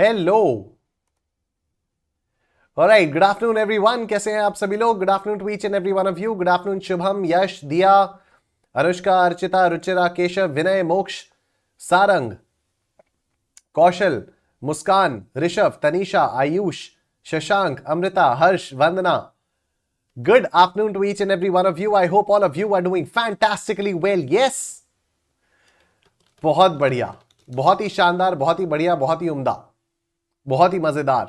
Hello right good afternoon everyone कैसे हैं आप सभी लोग good afternoon to each and every one of you good afternoon Shubham Yash Diya Anushka Archita Ruchira Keshav Vinay Moksh Sarang Kaushal Muskan Rishabh Tanisha Ayush Shashank Amrita Harsh Vandana good afternoon to each and every one of you I hope all of you are doing fantastically well yes बहुत बढ़िया बहुत ही शानदार बहुत ही बढ़िया बहुत ही उम्दा बहुत ही मजेदार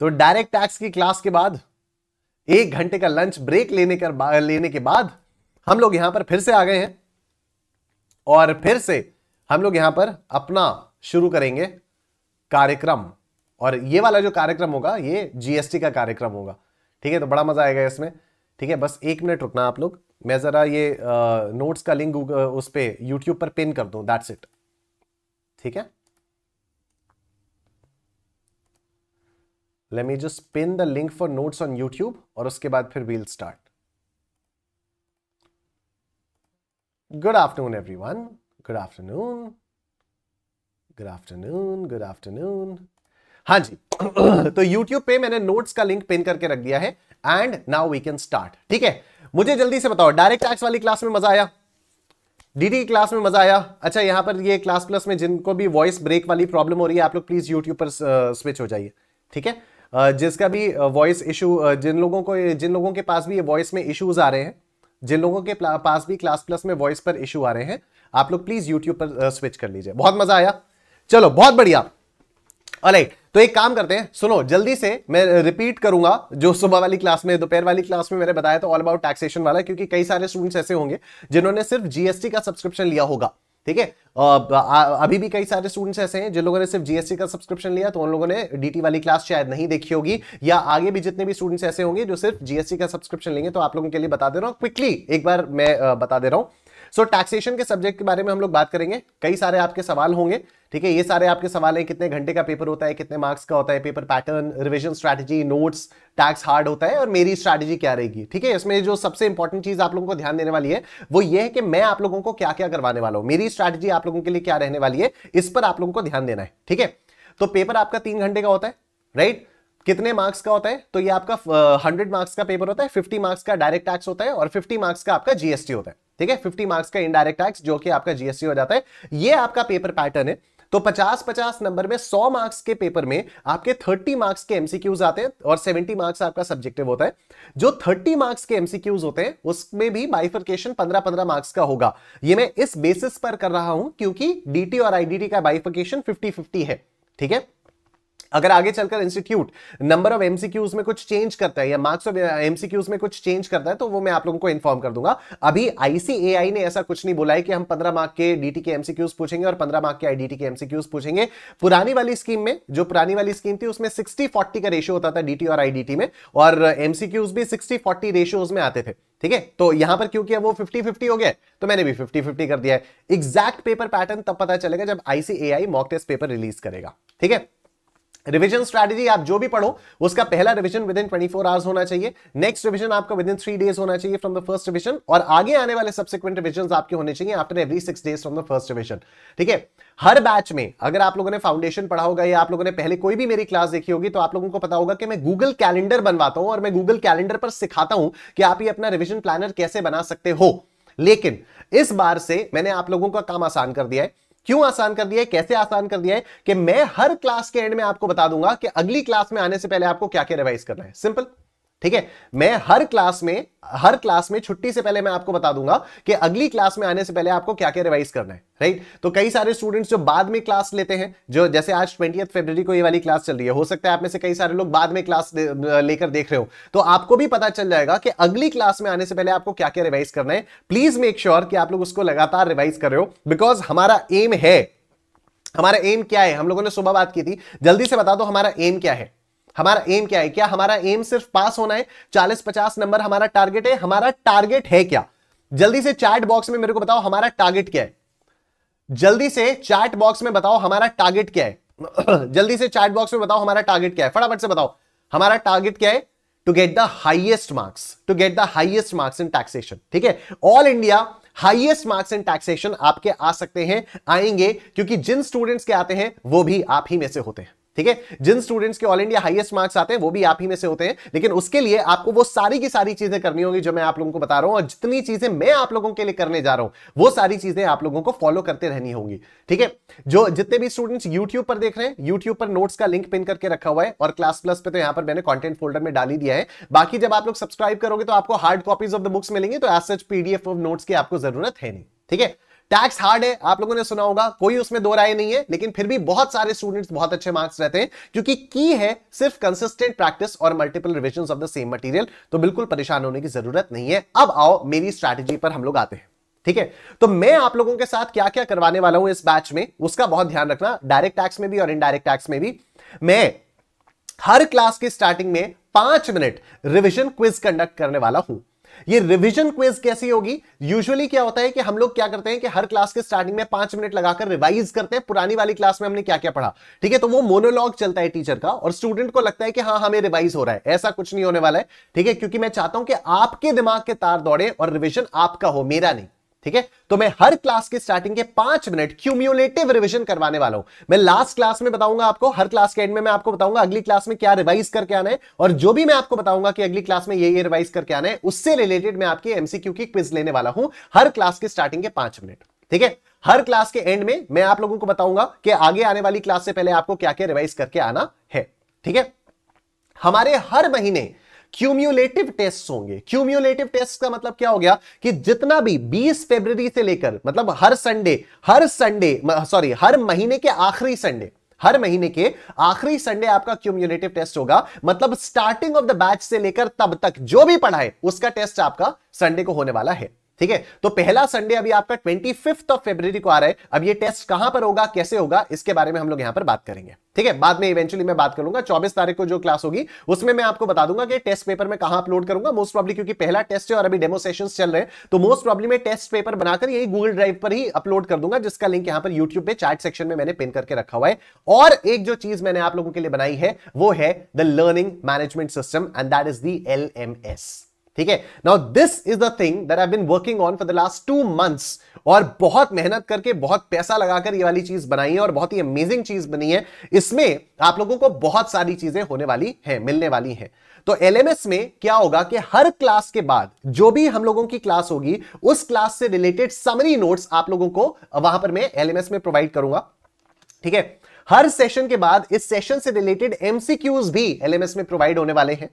तो डायरेक्ट टैक्स की क्लास के बाद एक घंटे का लंच ब्रेक लेने कर लेने के बाद हम लोग यहां पर फिर से आ गए हैं और फिर से हम लोग यहां पर अपना शुरू करेंगे कार्यक्रम और ये वाला जो कार्यक्रम होगा ये जीएसटी का कार्यक्रम होगा ठीक है तो बड़ा मजा आएगा इसमें ठीक है बस एक मिनट रुकना आप लोग मैं जरा ये नोट्स का लिंक उस पर यूट्यूब पर पिन कर दूं दैट्स इट ठीक है let me just pin the link for notes on YouTube और उसके बाद फिर we'll start. Good afternoon, everyone. Good afternoon. Good afternoon. Good afternoon. हाँ जी तो YouTube पे मैंने नोट्स का लिंक पिन करके रख दिया है and now we can start ठीक है मुझे जल्दी से बताओ डायरेक्ट टैक्स वाली क्लास में मजा आया डीडी की क्लास में मजा आया अच्छा यहां पर ये क्लास प्लस में जिनको भी वॉइस ब्रेक वाली प्रॉब्लम हो रही है आप लोग प्लीज यूट्यूब पर स्विच हो जाइए ठीक है जिसका भी वॉइस इशू जिन लोगों को जिन लोगों के पास भी ये वॉइस में इश्यूज आ रहे हैं जिन लोगों के पास भी क्लास प्लस में वॉइस पर इशू आ रहे हैं आप लोग प्लीज यूट्यूब पर स्विच कर लीजिए बहुत मजा आया चलो बहुत बढ़िया अरे तो एक काम करते हैं सुनो जल्दी से मैं रिपीट करूंगा जो सुबह वाली क्लास में दोपहर वाली क्लास में मैंने बताया था ऑल अबाउट टैक्सेशन वाला क्योंकि कई सारे स्टूडेंट्स ऐसे होंगे जिन्होंने सिर्फ जीएसटी का सब्सक्रिप्शन लिया होगा ठीक है अभी भी कई सारे स्टूडेंट्स ऐसे हैं जिन लोगों ने सिर्फ जीएसटी का सब्सक्रिप्शन लिया तो उन लोगों ने डीटी वाली क्लास शायद नहीं देखी होगी या आगे भी जितने भी स्टूडेंट्स ऐसे होंगे जो सिर्फ जीएसटी का सब्सक्रिप्शन लेंगे तो आप लोगों के लिए बता दे रहा हूँ क्विकली एक बार मैं बता दे रहा हूँ सो so, टैक्सेशन के सब्जेक्ट के बारे में हम लोग बात करेंगे कई सारे आपके सवाल होंगे ठीक है ये सारे आपके सवाल हैं कितने घंटे का पेपर होता है कितने मार्क्स का होता है paper pattern revision strategy notes tax hard होता है और मेरी स्ट्रैटेजी क्या रहेगी ठीक है इसमें जो सबसे इंपॉर्टेंट चीज आप लोगों को ध्यान देने वाली है वो ये है कि मैं आप लोगों को क्या क्या करवाने वाला हूँ मेरी स्ट्रैटेजी आप लोगों के लिए क्या रहने वाली है इस पर आप लोगों को ध्यान देना है ठीक है तो पेपर आपका तीन घंटे का होता है राइट कितने मार्क्स का होता है तो ये आपका हंड्रेड मार्क्स का पेपर होता है फिफ्टी मार्क्स का डायरेक्ट टैक्स होता है और फिफ्टी मार्क्स का आपका जीएसटी होता है ठीक है फिफ्टी मार्क्स का इनडायरेक्ट टैक्स जो कि आपका जीएसटी हो जाता है ये आपका पेपर पैटर्न है तो 50 50 नंबर में 100 मार्क्स के पेपर में आपके 30 मार्क्स के एमसीक्यूज आते हैं और 70 मार्क्स आपका सब्जेक्टिव होता है जो 30 मार्क्स के एमसीक्यूज होते हैं उसमें भी बाइफर्केशन 15 15 मार्क्स का होगा ये मैं इस बेसिस पर कर रहा हूं क्योंकि डीटी और आईडीटी का बाइफर्केशन 50 50 है ठीक है अगर आगे चलकर इंस्टीट्यूट नंबर ऑफ एमसीक्यूज में कुछ चेंज करता है या मार्क्स ऑफ एमसीक्यूज में कुछ चेंज करता है तो वो मैं आप लोगों को इन्फॉर्म कर दूंगा अभी आईसीएआई ने ऐसा कुछ नहीं बोला है कि हम पंद्रह मार्क के डीटी के एमसीक्यूज पूछेंगे और पंद्रह मार्क के आईडीटी के एमसीक्यूज पूछेंगे पुरानी वाली स्कीम में जो पुरानी वाली स्कीम थी उसमें सिक्सटी फोर्टी का रेशियो होता था डीटी और आईडीटी में और एमसीक्यूज uh, भी सिक्सटी फोर्टी रेशियोज में आते थे ठीक है तो यहां पर क्योंकि वो फिफ्टी फिफ्टी हो गया तो मैंने भी फिफ्टी फिफ्टी कर दिया है एग्जैक्ट पेपर पैटर्न तब पता चलेगा जब ICAI mock test paper release करेगा ठीक है रिविजन स्ट्रैटेजी आप जो भी पढ़ो उसका पहला revision within twenty four hours होना चाहिए नेक्स्ट रिविजन आपका विद इन थ्री डेज होना चाहिए फ्रॉम द फर्स्ट रिविजन और आगे आने वाले सब्सिक्वेंट रिविजन आपके होने चाहिए after every six days from the first revision ठीक है हर बैच में अगर आप लोगों ने फाउंडेशन पढ़ा होगा या आप लोगों ने पहले कोई भी मेरी क्लास देखी होगी तो आप लोगों को पता होगा कि मैं गूगल कैलेंडर बनवाता हूं और मैं गूगल कैलेंडर पर सिखाता हूं कि आप ये अपना रिविजन प्लानर कैसे बना सकते हो लेकिन इस बार से मैंने आप लोगों का काम आसान कर दिया है क्यों आसान कर दिया है कैसे आसान कर दिया है कि मैं हर क्लास के एंड में आपको बता दूंगा कि अगली क्लास में आने से पहले आपको क्या क्या रिवाइज करना है सिंपल ठीक है मैं हर क्लास में हर क्लास में छुट्टी से पहले मैं आपको बता दूंगा कि अगली क्लास में आने से पहले आपको क्या क्या रिवाइज करना है राइट तो कई सारे स्टूडेंट्स जो बाद में क्लास लेते हैं जो जैसे आज ट्वेंटी फेब्रवरी को ये वाली क्लास चल रही है हो सकता है आप में से कई सारे लोग बाद में क्लास लेकर देख रहे हो तो आपको भी पता चल जाएगा कि अगली क्लास में आने से पहले आपको क्या क्या रिवाइज करना है प्लीज मेक श्योर कि आप लोग उसको लगातार रिवाइज कर रहे हो बिकॉज हमारा एम है हमारा एम क्या है हम लोगों ने सुबह बात की थी जल्दी से बता दो हमारा एम क्या है हमारा एम क्या है क्या हमारा एम सिर्फ पास होना है चालीस पचास नंबर हमारा टारगेट है हमारा टारगेट है क्या जल्दी से चैट बॉक्स में मेरे को बताओ हमारा टारगेट क्या है जल्दी से चैट बॉक्स में बताओ हमारा टारगेट क्या है जल्दी से चैट बॉक्स में बताओ हमारा टारगेट क्या है फटाफट से बताओ हमारा टारगेट क्या है to get the highest marks to get the highest marks in taxation ठीक है all India highest marks in taxation आपके आ सकते हैं आएंगे क्योंकि जिन स्टूडेंट्स के आते हैं वो भी आप ही में से होते हैं ठीक है जिन स्टूडेंट्स के ऑल इंडिया हाईएस्ट मार्क्स आते हैं वो भी आप ही में से होते हैं लेकिन उसके लिए आपको वो सारी की सारी चीजें करनी होगी जो मैं आप लोगों को बता रहा हूं और जितनी चीजें मैं आप लोगों के लिए करने जा रहा हूं वो सारी चीजें आप लोगों को फॉलो करते रहनी होगी ठीक है जो जितने भी स्टूडेंट्स यूट्यूब पर देख रहे हैं यूट्यूब पर नोट्स का लिंक पिन करके रखा हुआ है और क्लास प्लस पे तो यहां पर मैंने कॉन्टेंट फोल्डर में डाली दिया है बाकी जब आप लोग सब्सक्राइब करोगे तो आपको hard copies of the books मिलेंगे तो as such PDF of notes की आपको जरूरत है नहीं ठीक है टैक्स हार्ड है आप लोगों ने सुना होगा कोई उसमें दो राय नहीं है लेकिन फिर भी बहुत सारे स्टूडेंट्स बहुत अच्छे मार्क्स रहते हैं क्योंकि की है सिर्फ कंसिस्टेंट प्रैक्टिस और multiple revision of the same material तो बिल्कुल परेशान होने की जरूरत नहीं है अब आओ मेरी स्ट्रैटेजी पर हम लोग आते हैं ठीक है तो मैं आप लोगों के साथ क्या क्या करवाने वाला हूं इस बैच में उसका बहुत ध्यान रखना डायरेक्ट टैक्स में भी और इनडायरेक्ट टैक्स में भी मैं हर क्लास की स्टार्टिंग में पांच मिनट रिविजन क्विज कंडक्ट करने वाला हूं ये रिविजन क्विज कैसी होगी यूजुअली क्या होता है कि हम लोग क्या करते हैं कि हर क्लास के स्टार्टिंग में पांच मिनट लगाकर रिवाइज करते हैं पुरानी वाली क्लास में हमने क्या क्या पढ़ा ठीक है तो वो मोनोलॉग चलता है टीचर का और स्टूडेंट को लगता है कि हाँ हमें रिवाइज हो रहा है ऐसा कुछ नहीं होने वाला है ठीक है क्योंकि मैं चाहता हूं कि आपके दिमाग के तार दौड़े और रिविजन आपका हो मेरा नहीं ठीक है तो मैं हर क्लास के स्टार्टिंग के पांच मिनट क्यूम्यूलेटिव रिविजन करवाने वाला हूं मैं लास्ट क्लास में बताऊंगा आपको हर क्लास के एंड में मैं आपको बताऊंगा अगली क्लास में क्या रिवाइज करके आना है और जो भी मैं आपको बताऊंगा कि अगली क्लास में ये ये रिवाइज करके आना है उससे रिलेटेड मैं आपकी एमसीक्यू की क्विज लेने वाला हूं हर क्लास के स्टार्टिंग के पांच मिनट ठीक है हर क्लास के एंड में मैं आप लोगों को बताऊंगा कि आगे आने वाली क्लास से पहले आपको क्या क्या रिवाइज करके आना है ठीक है हमारे हर महीने क्यूम्यूलेटिव टेस्ट होंगे क्यूम्यूलेटिव टेस्ट का मतलब क्या हो गया कि जितना भी 20 फरवरी से लेकर मतलब हर संडे हर संडे सॉरी हर महीने के आखिरी संडे हर महीने के आखिरी संडे आपका क्यूम्यूलेटिव टेस्ट होगा मतलब स्टार्टिंग ऑफ द बैच से लेकर तब तक जो भी पढ़ाए उसका टेस्ट आपका संडे को होने वाला है ठीक है तो पहला संडे अभी आपका ट्वेंटी फिफ्थ ऑफ फेब्रवरी को आ रहा है अब ये टेस्ट कहां पर होगा कैसे होगा इसके बारे में हम लोग यहां पर बात करेंगे ठीक है बाद में इवेंचुअली मैं बात करूंगा 24 तारीख को जो क्लास होगी उसमें मैं आपको बता दूंगा कि टेस्ट पेपर में कहां अपलोड करूंगा मोस्ट प्रॉब्ली क्योंकि पहला टेस्ट है और अभी डेमो चल रहे हैं तो मोस्ट प्रॉब्लम में टेस्ट पेपर बनाकर यही गूगल ड्राइव पर ही अपलोड कर दूंगा जिसका लिंक यहां पर यूट्यूब पे चार्ट सेक्शन में मैंने पिन करके रखा हुआ है और एक जो चीज मैंने आप लोगों के लिए बनाई है वो है the learning management system and that is the L ठीक है now this is the thing that I been working on for the last two months और बहुत मेहनत करके बहुत पैसा लगाकर ये वाली चीज बनाई है और बहुत ही अमेजिंग चीज बनी है इसमें आप लोगों को बहुत सारी चीजें होने वाली हैं मिलने वाली हैं तो एलएमएस में क्या होगा कि हर क्लास के बाद जो भी हम लोगों की क्लास होगी उस क्लास से रिलेटेड समरी नोट्स आप लोगों को वहां पर मैं एलएमएस में प्रोवाइड करूंगा ठीक है हर सेशन के बाद इस सेशन से रिलेटेड एमसीक्यूज भी एलएमएस में प्रोवाइड होने वाले हैं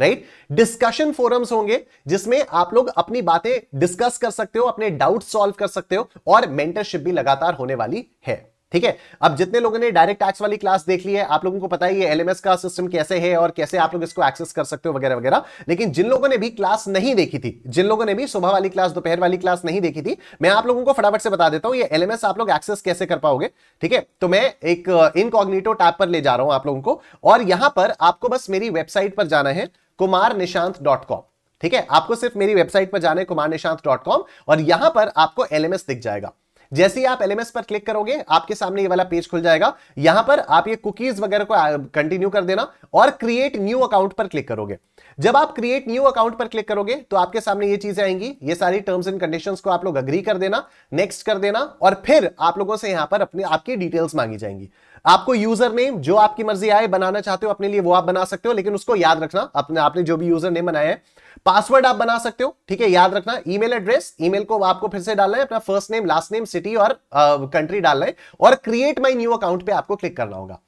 राइट डिस्कशन फोरम्स होंगे जिसमें आप लोग अपनी बातें डिस्कस कर सकते हो अपने डाउट सॉल्व कर सकते हो और मेंटरशिप भी लगातार होने वाली है ठीक है अब जितने लोगों ने डायरेक्ट टैक्स वाली क्लास देख ली है आप लोगों को पता ही है एलएमएस का सिस्टम कैसे है और कैसे आप लोग इसको एक्सेस कर सकते हो वगैरह वगैरह लेकिन जिन लोगों ने भी क्लास नहीं देखी थी जिन लोगों ने भी सुबह वाली क्लास दोपहर वाली क्लास नहीं देखी थी मैं आप लोगों को फटाफट से बता देता हूं ये एलएमएस आप लोग एक्सेस कैसे कर पाओगे ठीक है तो मैं एक इनकॉग्निटो uh, टैप पर ले जा रहा हूं आप लोगों को और यहां पर आपको बस मेरी वेबसाइट पर जाना है कुमार निशांत डॉट कॉम ठीक है आपको सिर्फ मेरी वेबसाइट पर जाना है कुमार निशांत डॉट कॉम और यहां पर आपको एलएमएस दिख जाएगा जैसे ही आप एलएमएस पर क्लिक करोगे आपके सामने ये वाला पेज खुल जाएगा यहां पर आप ये कुकीज वगैरह को कंटिन्यू कर देना और क्रिएट न्यू अकाउंट पर क्लिक करोगे जब आप क्रिएट न्यू अकाउंट पर क्लिक करोगे तो आपके सामने ये चीजें आएंगी ये सारी टर्म्स एंड कंडीशंस को आप लोग अग्री कर देना नेक्स्ट कर देना और फिर आप लोगों से यहां पर अपने आपकी डिटेल्स मांगी जाएंगी आपको यूजर नेम जो आपकी मर्जी आए बनाना चाहते हो अपने लिए वो आप बना सकते हो लेकिन उसको याद रखना अपने आपने जो भी यूजर नेम बनाया है पासवर्ड आप बना सकते हो ठीक है याद रखना ईमेल एड्रेस ईमेल को आपको फिर से डालना है अपना first name last name city और कंट्री डालना है और क्रिएट माई न्यू अकाउंट पे आपको क्लिक करना होगा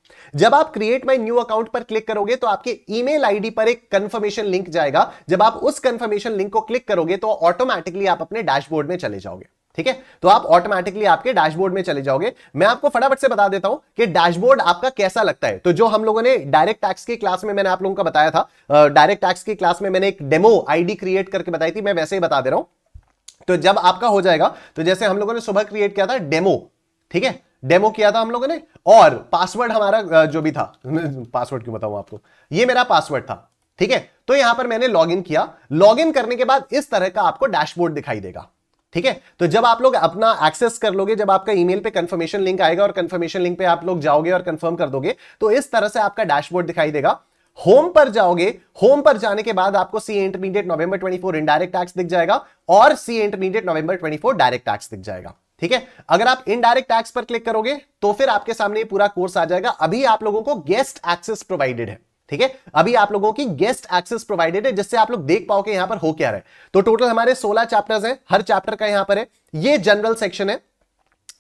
जब आप क्रिएट माई न्यू अकाउंट पर क्लिक करोगे तो आपके ईमेल आईडी पर एक कंफर्मेशन लिंक जाएगा जब आप उस कंफर्मेशन लिंक को क्लिक करोगे तो ऑटोमेटिकली आप अपने डैशबोर्ड में चले जाओगे ठीक है तो आप ऑटोमेटिकली आपके डैशबोर्ड में चले जाओगे मैं आपको फटाफट से बता देता हूं कि डैशबोर्ड आपका कैसा लगता है तो जो हम लोगों ने डायरेक्ट टैक्स की क्लास में मैंने आप लोगों का बताया था डायरेक्ट टैक्स की क्लास में मैंने एक डेमो आईडी क्रिएट करके बताई थी मैं वैसे ही बता दे रहा हूं तो जब आपका हो जाएगा तो जैसे हम लोगों ने सुबह क्रिएट किया था डेमो ठीक है डेमो किया था हम लोगों ने और पासवर्ड हमारा जो भी था पासवर्ड क्यों बताऊं आपको ये मेरा पासवर्ड था ठीक है तो यहां पर मैंने लॉगिन किया लॉगिन करने के बाद इस तरह का आपको डैशबोर्ड दिखाई देगा ठीक है तो जब आप लोग अपना एक्सेस कर लोगे जब आपका ईमेल पे कंफर्मेशन लिंक आएगा और कंफर्मेशन लिंक पे आप लोग जाओगे और कंफर्म कर दोगे तो इस तरह से आपका डैशबोर्ड दिखाई देगा होम पर जाओगे होम पर जाने के बाद आपको C intermediate November 24 indirect tax दिख जाएगा और C intermediate November 24 direct tax दिख जाएगा ठीक है अगर आप इनडायरेक्ट टैक्स पर क्लिक करोगे तो फिर आपके सामने पूरा कोर्स आ जाएगा अभी आप लोगों को गेस्ट एक्सेस प्रोवाइडेड है ठीक है अभी आप लोगों की गेस्ट एक्सेस प्रोवाइडेड है जिससे आप लोग देख पाओ कि यहां पर हो क्या रहा है तो टोटल हमारे 16 चैप्टर्स हैं हर चैप्टर का यहां पर है ये जनरल सेक्शन है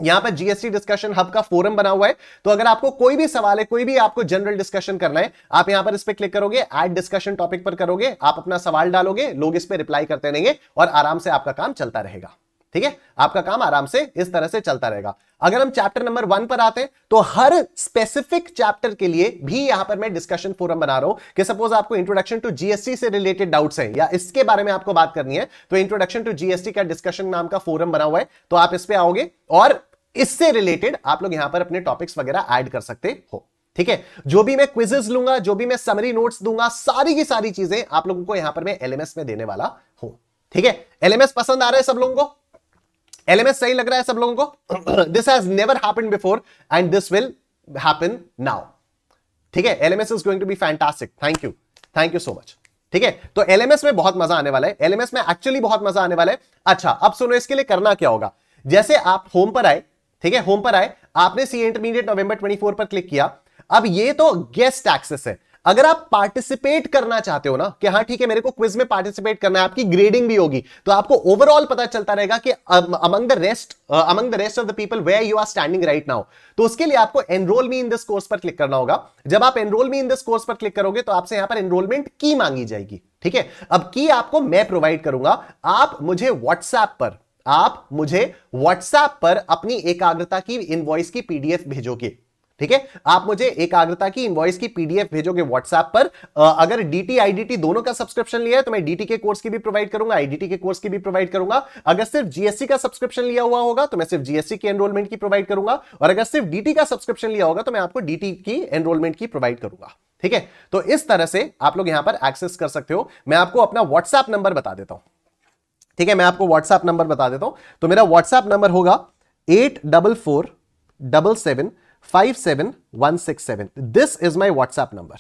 यहां पर जीएसटी डिस्कशन हब का फोरम बना हुआ है तो अगर आपको कोई भी सवाल है कोई भी आपको जनरल डिस्कशन करना है आप यहां पर इस पर क्लिक करोगे एड डिस्कशन टॉपिक पर करोगे आप अपना सवाल डालोगे लोग इस पर रिप्लाई करते रहेंगे और आराम से आपका काम चलता रहेगा ठीक है आपका काम आराम से इस तरह से चलता रहेगा अगर हम चैप्टर नंबर वन पर आते हैं तो हर स्पेसिफिक चैप्टर के लिए भी यहां पर मैं डिस्कशन फोरम बना रहा हूं कि सपोज आपको इंट्रोडक्शन टू जीएसटी से रिलेटेड डाउट्स हैं या इसके बारे में आपको बात करनी है तो इंट्रोडक्शन टू जीएसटी का डिस्कशन नाम का फोरम बना हुआ है तो आप इस पर आओगे और इससे रिलेटेड आप लोग यहां पर अपने टॉपिक्स वगैरह एड कर सकते हो ठीक है जो भी मैं क्विजेस लूंगा जो भी मैं समरी नोट्स दूंगा सारी की सारी चीजें आप लोगों को यहां पर मैं एलएमएस में देने वाला हूं ठीक है एलएमएस पसंद आ रहा है सब लोगों को एलएमएस सही लग रहा है सब लोगों को this has never happened before and this will happen now ठीक है LMS is going to be fantastic thank you thank you so much ठीक है तो एलएमएस में बहुत मजा आने वाला है एलएमएस में एक्चुअली बहुत मजा आने वाला है अच्छा अब सुनो इसके लिए करना क्या होगा जैसे आप होम पर आए ठीक है होम पर आए आपने सी इंटरमीडिएट नवंबर 24 पर क्लिक किया अब ये तो गेस्ट एक्सेस है अगर आप पार्टिसिपेट करना चाहते हो ना कि हाँ ठीक है मेरे को क्विज में पार्टिसिपेट करना है आपकी ग्रेडिंग भी होगी तो आपको ओवरऑल पता चलता रहेगा कि among the rest among the rest of the people where you are standing right now तो उसके लिए आपको enrol me in this course पर क्लिक करना होगा जब आप enrol me in this course पर क्लिक करोगे तो आपसे यहां पर एनरोलमेंट की मांगी जाएगी ठीक है अब की आपको मैं प्रोवाइड करूंगा आप मुझे व्हाट्सएप पर आप मुझे व्हाट्सएप पर अपनी एकाग्रता की इनवॉइस की पीडीएफ भेजोगे ठीक है आप मुझे एकाग्रता की इनवॉइस की पीडीएफ भेजोगे व्हाट्सएप पर अगर डीटी आईडीटी दोनों का सब्सक्रिप्शन लिया है तो मैं डीटी के कोर्स की भी प्रोवाइड करूंगा आईडीटी के कोर्स की भी प्रोवाइड करूंगा अगर सिर्फ जीएससी का सब्सक्रिप्शन लिया हुआ होगा तो मैं सिर्फ जीएससी की एनरोलमेंट की प्रोवाइड करूंगा और अगर सिर्फ डीटी का सब्सक्रिप्शन लिया होगा तो मैं आपको डीटी की एनरोलमेंट की प्रोवाइड करूंगा ठीक है तो इस तरह से आप लोग यहां पर एक्सेस कर सकते हो मैं आपको अपना व्हाट्सएप नंबर बता देता हूं ठीक है मैं आपको व्हाट्सएप नंबर बता देता हूं तो मेरा व्हाट्सएप नंबर होगा eight double four double seven 57167 this is my WhatsApp number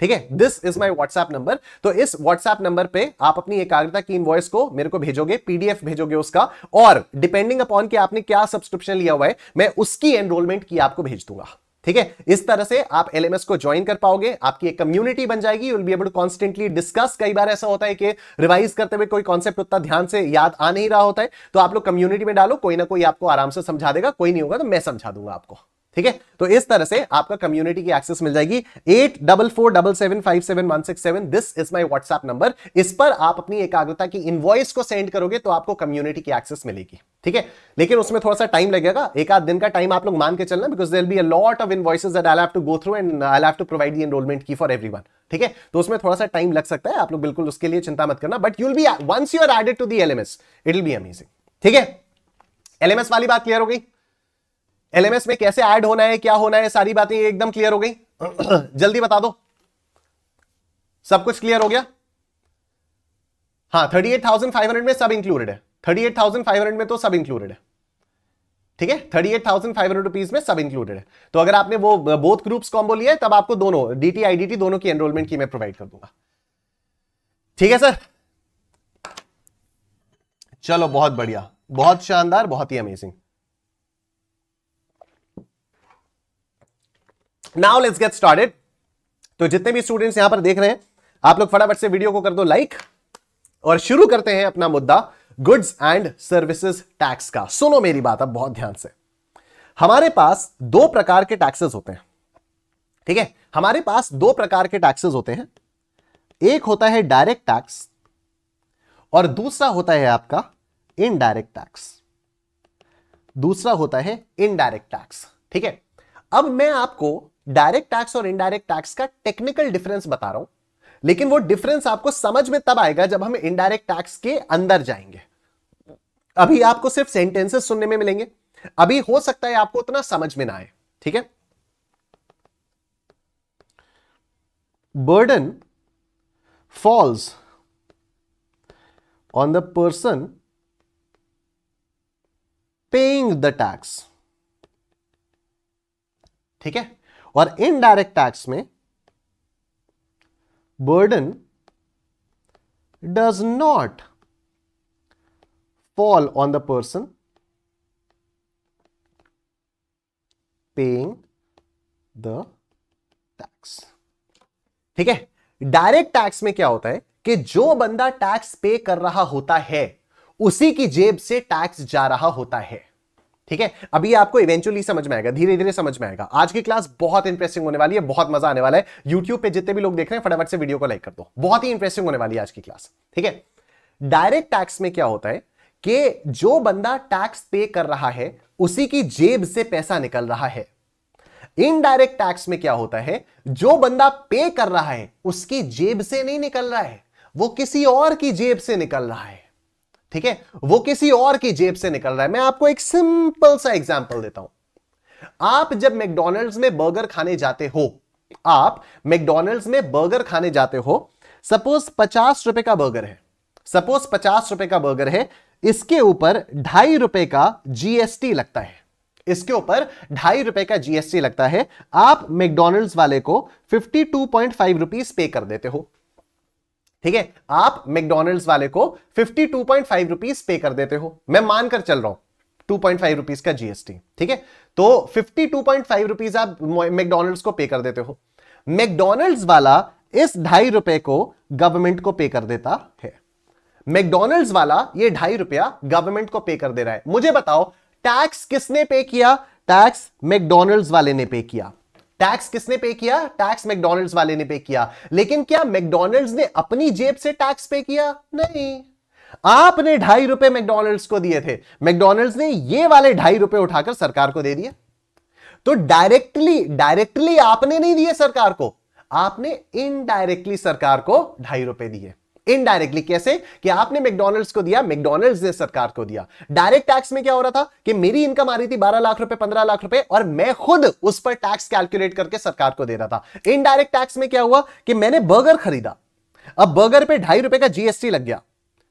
ठीक है this is my WhatsApp number तो इस व्हाट्सएप नंबर पे आप अपनी एकाग्रता की इनवॉइस को मेरे को भेजोगे पीडीएफ भेजोगे उसका और डिपेंडिंग अपॉन कि आपने क्या सब्सक्रिप्शन लिया हुआ है मैं उसकी एनरोलमेंट की आपको भेज दूंगा ठीक है इस तरह से आप एलएमएस को ज्वाइन कर पाओगे आपकी एक कम्युनिटी बन जाएगी you will be able to constantly discuss कई बार ऐसा होता है कि रिवाइज करते हुए कोई कॉन्सेप्ट उतना ध्यान से याद आ नहीं रहा होता है तो आप लोग कम्युनिटी में डालो कोई ना कोई आपको आराम से समझा देगा कोई नहीं होगा तो मैं समझा दूंगा आपको ठीक है तो इस तरह से आपका कम्युनिटी की एक्सेस मिल जाएगी eight double four double seven five seven one six seven this is my WhatsApp number इस पर आप अपनी एकाग्रता की इनवॉइस को सेंड करोगे तो आपको कम्युनिटी की एक्सेस मिलेगी ठीक है लेकिन उसमें थोड़ा सा टाइम लगेगा एक आध दिन का टाइम आप लोग मान के चलना because there be a lot of invoices I have to go through and I have to provide the enrolment key for every ठीक है तो उसमें थोड़ा सा टाइम लग सकता है आप लोग बिल्कुल उसके लिए चिंता मत करना but you'll be once you are added to the LMS it will be amazing ठीक है एलएमएस वाली बात क्लियर हो गई एलएमएस में कैसे ऐड होना है क्या होना है सारी बातें एकदम क्लियर हो गई जल्दी बता दो सब कुछ क्लियर हो गया हाँ 38,500 में सब इंक्लूडेड है 38,500 में तो सब इंक्लूडेड है ठीक है thirty eight thousand five hundred rupees में सब इंक्लूडेड है तो अगर आपने वो बोथ ग्रुप्स कॉम्बो लिया है तब आपको दोनों डीटी आईडीटी दोनों की एनरोलमेंट की मैं प्रोवाइड कर दूंगा ठीक है सर चलो बहुत बढ़िया बहुत शानदार बहुत ही amazing now let's get started तो जितने भी स्टूडेंट्स यहां पर देख रहे हैं आप लोग फटाफट से वीडियो को कर दो लाइक और शुरू करते हैं अपना मुद्दा गुड्स एंड सर्विसेज टैक्स का सुनो मेरी बात अब बहुत ध्यान से हमारे पास दो प्रकार के टैक्सेस होते हैं ठीक है हमारे पास दो प्रकार के टैक्सेस होते हैं एक होता है डायरेक्ट टैक्स और दूसरा होता है आपका इनडायरेक्ट टैक्स दूसरा होता है इनडायरेक्ट टैक्स ठीक है अब मैं आपको डायरेक्ट टैक्स और इनडायरेक्ट टैक्स का टेक्निकल डिफरेंस बता रहा हूं लेकिन वो डिफरेंस आपको समझ में तब आएगा जब हम इनडायरेक्ट टैक्स के अंदर जाएंगे अभी आपको सिर्फ सेंटेंसेस सुनने में मिलेंगे अभी हो सकता है आपको उतना समझ में ना आए ठीक है burden falls on the person paying the tax ठीक है और इनडायरेक्ट टैक्स में burden does not fall on the person paying the tax ठीक है डायरेक्ट टैक्स में क्या होता है कि जो बंदा टैक्स पे कर रहा होता है उसी की जेब से टैक्स जा रहा होता है ठीक है अभी आपको इवेंचुअली समझ में आएगा धीरे धीरे समझ में आएगा आज की क्लास बहुत इंटरेस्टिंग होने वाली है बहुत मजा आने वाला है यूट्यूब पे जितने भी लोग देख रहे हैं फटाफट से वीडियो को लाइक कर दो बहुत ही इंटरेस्टिंग होने वाली है आज की क्लास ठीक है डायरेक्ट टैक्स में क्या होता है कि जो बंदा टैक्स पे कर रहा है उसी की जेब से पैसा निकल रहा है इनडायरेक्ट टैक्स में क्या होता है जो बंदा पे कर रहा है उसकी जेब से नहीं निकल रहा है वो किसी और की जेब से निकल रहा है ठीक है वो किसी और की जेब से निकल रहा है मैं आपको एक सिंपल सा एग्जाम्पल देता हूं आप जब मैकडोनल्ड्स में बर्गर खाने जाते हो आप मैकडोनल्ड्स में बर्गर खाने जाते हो सपोज पचास रुपए का बर्गर है सपोज पचास रुपए का बर्गर है इसके ऊपर ढाई रुपए का जीएसटी लगता है इसके ऊपर ढाई रुपए का जीएसटी लगता है आप मैकडोनल्ड्स वाले को fifty two point five rupees pay कर देते हो ठीक है आप मैकडोनल्ड्स वाले को fifty two point five rupees pay कर देते हो मैं मानकर चल रहा हूं टू पॉइंट फाइव रुपीज का जीएसटी ठीक है तो fifty two point five rupees आप मैकडोनल्ड्स को पे कर देते हो मैकडोनल्ड्स वाला इस ढाई रुपए को गवर्नमेंट को पे कर देता है मैकडोनल्ड्स वाला ये ढाई रुपया गवर्नमेंट को पे कर दे रहा है मुझे बताओ टैक्स किसने पे किया टैक्स मैकडोनल्ड्स वाले ने पे किया टैक्स किसने पे किया टैक्स मैकडोनल्ड्स वाले ने पे किया लेकिन क्या मैकडोनल्ड्स ने अपनी जेब से टैक्स पे किया नहीं आपने ढाई रुपए मैकडोनल्ड्स को दिए थे मैकडोनल्ड्स ने ये वाले ढाई रुपए उठाकर सरकार को दे दिए तो डायरेक्टली डायरेक्टली आपने नहीं दिए सरकार को आपने इनडायरेक्टली सरकार को ढाई रुपए दिए इनडायरेक्टली कैसे कि आपने मैकडोनल्ड्स को दिया मैकडोनल्ड्स ने सरकार को दिया डायरेक्ट टैक्स में क्या हो रहा था कि मेरी इनकम आ रही थी बारह लाख रुपए पंद्रह लाख रुपए और मैं खुद उस पर टैक्स कैलकुलेट करके सरकार को दे रहा था इनडायरेक्ट टैक्स में क्या हुआ कि मैंने बर्गर खरीदा अब बर्गर पर ढाई रुपए का जीएसटी लग गया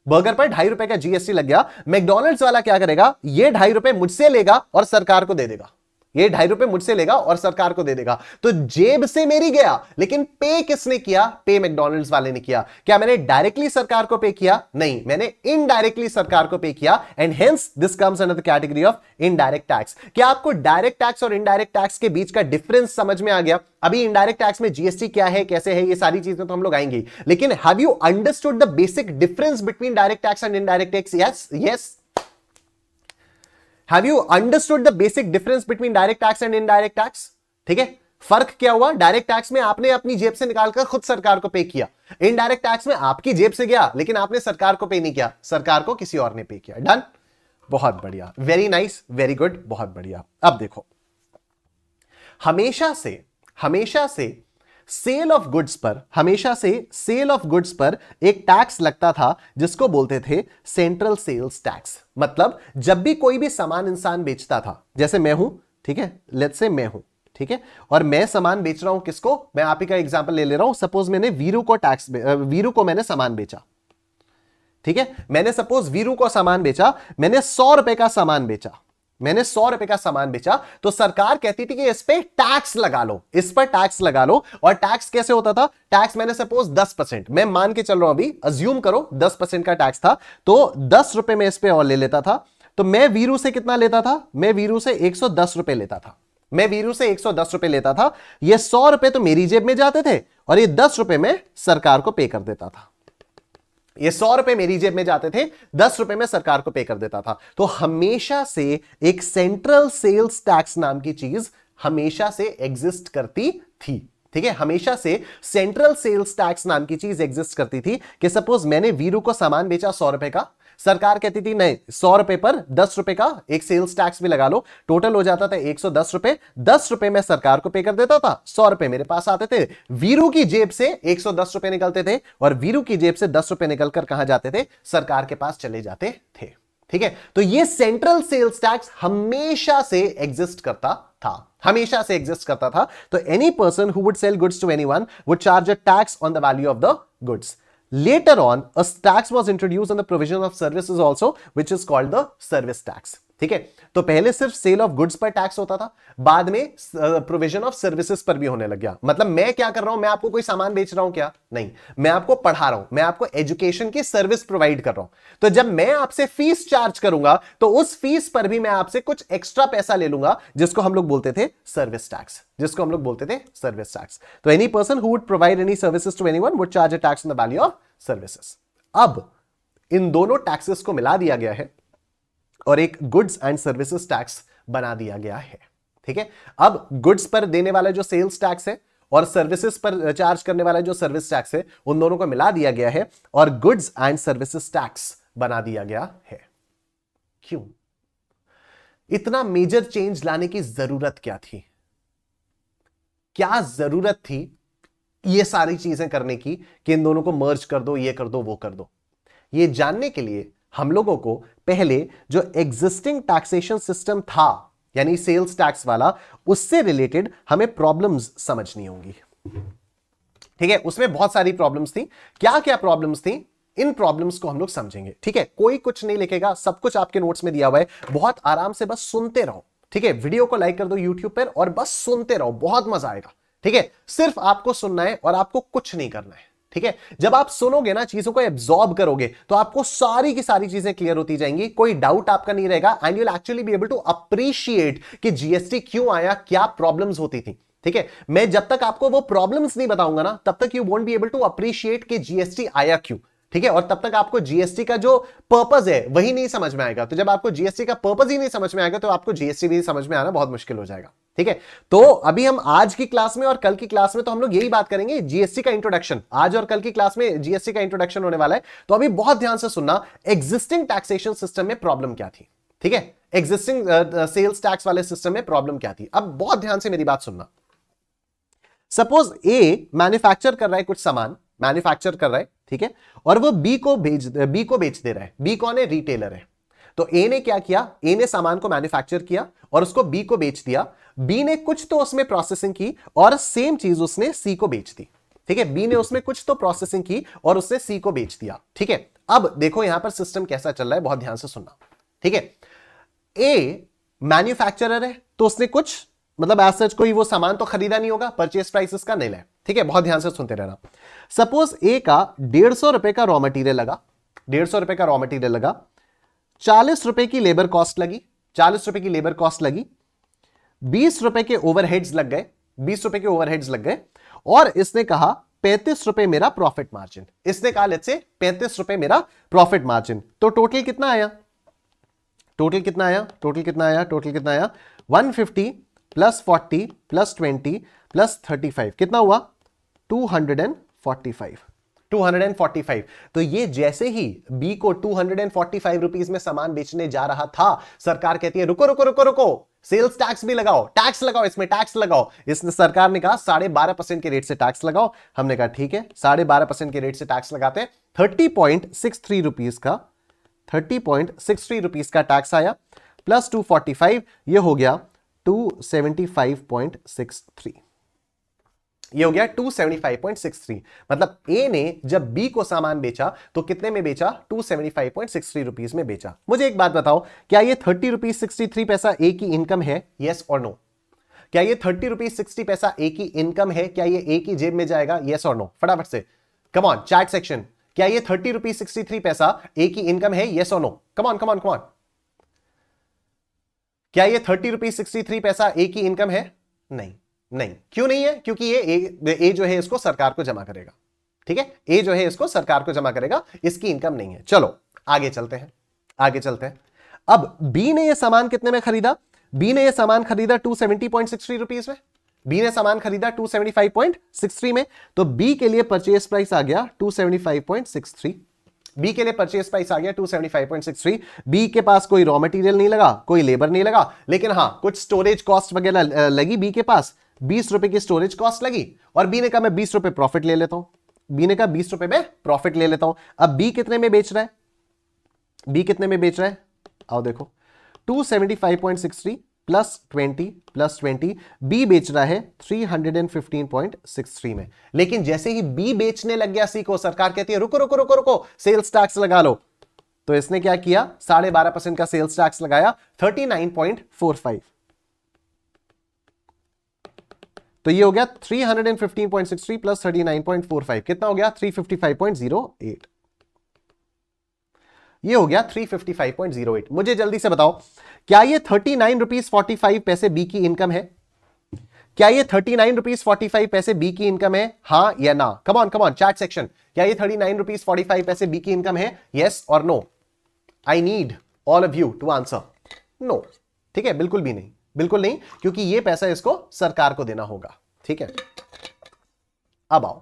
बर्गर पर ढाई रुपए का जीएसटी लग गया मैकडोनल्ड्स वाला क्या करेगा यह ढाई रुपए मुझसे लेगा और सरकार को दे देगा ये ढाई रुपए मुझसे लेगा और सरकार को दे देगा तो जेब से मेरी गया लेकिन पे किसने किया पे मैकडॉनल्ड्स वाले ने किया क्या मैंने डायरेक्टली सरकार को पे किया नहीं मैंने इनडायरेक्टली सरकार को पे किया and hence this comes under the category of indirect tax क्या आपको डायरेक्ट टैक्स और इनडायरेक्ट टैक्स के बीच का डिफरेंस समझ में आ गया अभी इनडायरेक्ट टैक्स में जीएसटी क्या है कैसे है ये सारी चीजें तो हम लोग आएंगे लेकिन have you understood the basic difference between direct tax and indirect tax yes yes have you understood the basic difference between direct tax and indirect tax ठीक है फर्क क्या हुआ डायरेक्ट टैक्स में आपने अपनी जेब से निकालकर खुद सरकार को पे किया इनडायरेक्ट टैक्स में आपकी जेब से गया लेकिन आपने सरकार को पे नहीं किया सरकार को किसी और ने पे किया डन बहुत बढ़िया वेरी नाइस वेरी गुड बहुत बढ़िया अब देखो हमेशा से हमेशा से सेल ऑफ गुड्स पर हमेशा से सेल ऑफ गुड्स पर एक टैक्स लगता था जिसको बोलते थे सेंट्रल सेल्स टैक्स मतलब जब भी कोई भी सामान इंसान बेचता था जैसे मैं हूं ठीक है लेट से मैं हूं ठीक है और मैं सामान बेच रहा हूं किसको मैं आप ही का एग्जाम्पल ले ले रहा हूं सपोज मैंने वीरू को टैक्स वीरू को मैंने सामान बेचा ठीक है मैंने सपोज वीरू को सामान बेचा मैंने सौ रुपए का सामान बेचा मैंने सौ रुपए का सामान बेचा तो सरकार कहती थी कि इस पर टैक्स लगा लो इस पर टैक्स लगा लो और टैक्स कैसे होता था टैक्स मैंने सपोज दस परसेंट मैं मान के चल रहा हूं अभी अज्यूम करो दस परसेंट का टैक्स था तो दस रुपए में इस पर और ले लेता था तो मैं वीरू से कितना लेता था मैं वीरू से एक रुपए लेता था मैं वीरू से एक रुपए लेता था ये सौ रुपए तो मेरी जेब में जाते थे और ये दस रुपए में सरकार को पे कर देता था ये सौ रुपए मेरी जेब में जाते थे दस रुपए में सरकार को पे कर देता था तो हमेशा से एक सेंट्रल सेल्स टैक्स नाम की चीज हमेशा से एग्जिस्ट करती थी ठीक है हमेशा से सेंट्रल सेल्स टैक्स नाम की चीज एग्जिस्ट करती थी कि सपोज मैंने वीरू को सामान बेचा सौ रुपए का सरकार कहती थी नहीं सौ रुपए पर दस रुपए का एक सेल्स टैक्स भी लगा लो टोटल हो जाता था एक सौ दस रुपए दस रुपए में सरकार को पे कर देता था सौ रुपए मेरे पास आते थे वीरू की जेब से एक सौ दस रुपए निकलते थे और वीरू की जेब से दस रुपए निकलकर कहा जाते थे सरकार के पास चले जाते थे ठीक है तो ये सेंट्रल सेल्स टैक्स हमेशा से एग्जिस्ट करता था हमेशा से एग्जिस्ट करता था तो any person who would sell goods to anyone would charge a tax on the value of the goods Later on, a tax was introduced on the provision of services also, which is called the service tax. ठीक है तो पहले सिर्फ sale of goods पर tax होता था बाद में प्रोविजन ऑफ सर्विसेज पर भी होने लग गया मतलब मैं क्या कर रहा हूं मैं आपको कोई सामान बेच रहा हूं क्या नहीं मैं आपको पढ़ा रहा हूं मैं आपको एजुकेशन की सर्विस प्रोवाइड कर रहा हूं तो जब मैं आपसे फीस चार्ज करूंगा तो उस फीस पर भी मैं आपसे कुछ एक्स्ट्रा पैसा ले लूंगा जिसको हम लोग बोलते थे सर्विस टैक्स जिसको हम लोग बोलते थे सर्विस टैक्स तो any person who would provide any services to anyone would charge a tax on the value of services अब इन दोनों टैक्सेस को मिला दिया गया है और एक गुड्स एंड सर्विसेज टैक्स बना दिया गया है ठीक है अब गुड्स पर देने वाला जो सेल्स टैक्स है और सर्विसेज पर चार्ज करने वाला जो सर्विस टैक्स है उन दोनों को मिला दिया गया है और गुड्स एंड सर्विसेज टैक्स बना दिया गया है क्यों इतना मेजर चेंज लाने की जरूरत क्या थी क्या जरूरत थी ये सारी चीजें करने की कि इन दोनों को मर्ज कर दो ये कर दो वो कर दो ये जानने के लिए हम लोगों को पहले जो एग्जिस्टिंग टैक्सेशन सिस्टम था यानी सेल्स टैक्स वाला उससे रिलेटेड हमें प्रॉब्लम्स समझनी होंगी ठीक है उसमें बहुत सारी प्रॉब्लम्स थी क्या क्या प्रॉब्लम्स थी इन प्रॉब्लम्स को हम लोग समझेंगे ठीक है कोई कुछ नहीं लिखेगा सब कुछ आपके नोट्स में दिया हुआ है बहुत आराम से बस सुनते रहो ठीक है वीडियो को लाइक कर दो यूट्यूब पर और बस सुनते रहो बहुत मजा आएगा ठीक है सिर्फ आपको सुनना है और आपको कुछ नहीं करना है ठीक है जब आप सुनोगे ना चीजों को एब्जॉर्ब करोगे तो आपको सारी की सारी चीजें क्लियर होती जाएंगी कोई डाउट आपका नहीं रहेगा and you'll actually be able to appreciate कि जीएसटी क्यों आया क्या प्रॉब्लम्स होती थी ठीक है मैं जब तक आपको वो प्रॉब्लम्स नहीं बताऊंगा ना तब तक you won't be able to appreciate कि जीएसटी आया क्यों ठीक है और तब तक आपको जीएसटी का जो पर्पज है वही नहीं समझ में आएगा तो जब आपको जीएसटी का पर्पज ही नहीं समझ में आएगा तो आपको जीएसटी भी समझ में आना बहुत मुश्किल हो जाएगा ठीक है तो अभी हम आज की क्लास में और कल की क्लास में तो हम लोग यही बात करेंगे जीएसटी का इंट्रोडक्शन आज और कल की क्लास में जीएसटी का इंट्रोडक्शन होने वाला है तो अभी बहुत ध्यान से सुनना एग्जिस्टिंग टैक्सेशन सिस्टम में प्रॉब्लम क्या थी ठीक है एग्जिस्टिंग सेल्स टैक्स वाले सिस्टम में प्रॉब्लम क्या थी अब बहुत ध्यान से मेरी बात सुनना सपोज ए मैन्युफैक्चर कर रहा है कुछ सामान मैन्युफैक्चर कर रहा है ठीक है और वो बी को भेज बी को बेच दे रहा है बी कौन है रिटेलर है तो ए ने क्या किया ए ने सामान को मैन्युफैक्चर किया और उसको बी को बेच दिया बी ने कुछ तो उसमें प्रोसेसिंग की और सेम चीज उसने सी को बेच दी ठीक है बी ने उसमें कुछ तो प्रोसेसिंग की और उसने सी को बेच दिया ठीक है अब देखो यहां पर सिस्टम कैसा चल रहा है बहुत ध्यान से सुनना ठीक है ए मैन्युफैक्चरर है तो उसने कुछ मतलब एज सच कोई वो सामान तो खरीदा नहीं होगा परचेस प्राइस का नहीं है ठीक है बहुत ध्यान से सुनते रहना सपोज ए का डेढ़ सौ रुपए का रॉ मटेरियल लगा डेढ़ सौ रुपए का रॉ मटेरियल लगा चालीस रुपए की लेबर कॉस्ट लगी चालीस रुपए की लेबर कॉस्ट लगी बीस रुपए के ओवरहेड्स लग गए बीस रुपए के ओवरहेड्स लग गए और इसने कहा पैंतीस रुपए मेरा प्रॉफिट मार्जिन इसने कहा लेट से पैंतीस रुपए मेरा प्रॉफिट मार्जिन तो टोटल कितना आया टोटल कितना आया टोटल कितना आया टोटल कितना आया 150 प्लस 40 प्लस 20 प्लस 35 कितना हुआ 245 245 तो ये जैसे ही बी को 245 रुपीस में सामान बेचने जा रहा था सरकार कहती है रुको रुको रुको रुको सेल्स टैक्स भी लगाओ टैक्स लगाओ इसमें टैक्स लगाओ इसने सरकार ने कहा साढ़े बारह परसेंट के रेट से टैक्स लगाओ हमने कहा ठीक है साढ़े बारह परसेंट के रेट से टैक्स लगाते हैं thirty point six three rupees का thirty point six three rupees का टैक्स आया प्लस टू फोर्टी फाइव ये हो गया two seventy five point six three ये हो गया 275.63 मतलब ए ने जब बी को सामान बेचा तो कितने में बेचा 275.63 रुपीस में बेचा मुझे एक बात बताओ क्या ये थर्टी रुपीज सिक्सटी पैसा ए की इनकम है यस और नो क्या ये थर्टी रुपीज सिक्सटी पैसा ए की इनकम है क्या ये ए की जेब में जाएगा यस और नो फटाफट से कम ऑन चार्ट सेक्शन क्या ये थर्टी रुपीज सिक्सटी थ्री पैसा ए की इनकम है यस और no come come on on come on क्या ये थर्टी रुपीज सिक्सटी थ्री पैसा ए की इनकम है नहीं नहीं क्यों नहीं है क्योंकि ये ए, ए जो है इसको सरकार को जमा करेगा ठीक है ए जो है इसको सरकार को जमा करेगा इसकी इनकम नहीं है चलो आगे चलते हैं आगे चलते हैं अब बी ने ये सामान कितने में खरीदा बी ने ये सामान खरीदा two seventy point sixty rupees में बी ने सामान खरीदा two seventy five point six three में तो बी के लिए परचेज प्राइस आ गया two seventy five point six three B के लिए परचेज प्राइस आ गया 275.63 बी के पास कोई रॉ मटेरियल नहीं लगा कोई लेबर नहीं लगा लेकिन हाँ कुछ स्टोरेज कॉस्ट वगैरह लगी बी के पास बीस रुपए की स्टोरेज कॉस्ट लगी और बी ने कहा मैं बीस रुपए प्रॉफिट ले लेता हूं बी ने कहा बीस रुपए में प्रॉफिट ले लेता हूं अब बी कितने में बेच रहा है बी कितने में बेच रहा है आओ देखो 275.63 प्लस 20 प्लस 20 बी बेच रहा है 315.63 में लेकिन जैसे ही बी बेचने लग गया सी को सरकार कहती है रुको रुको रुको रुको सेल्स टैक्स लगा लो तो इसने क्या किया साढ़े बारह परसेंट का सेल्स टैक्स लगाया thirty nine point four five तो ये हो गया 315.63 प्लस 39.45 कितना हो गया 355.08 ये हो गया 355.08 मुझे जल्दी से बताओ क्या ये थर्टी नाइन रुपीज पैसे बी की इनकम है क्या ये thirty nine rupees forty five पैसे बी की इनकम है हाँ या ना कमॉन कमॉन चैट सेक्शन क्या ये thirty nine rupees forty five पैसे बी की इनकम है यस और no I need all of you to answer no ठीक है बिल्कुल भी नहीं बिल्कुल नहीं क्योंकि ये पैसा इसको सरकार को देना होगा ठीक है अब आओ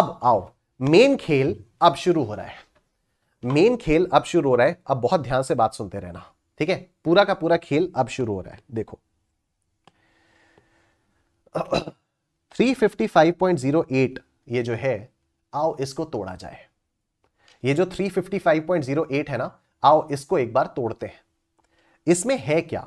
अब आओ मेन खेल अब शुरू हो रहा है मेन खेल अब शुरू हो रहा है अब बहुत ध्यान से बात सुनते रहना ठीक है पूरा का पूरा खेल अब शुरू हो रहा है देखो 355.08 ये जो है आओ इसको तोड़ा जाए ये जो 355.08 है ना आओ इसको एक बार तोड़ते हैं इसमें है क्या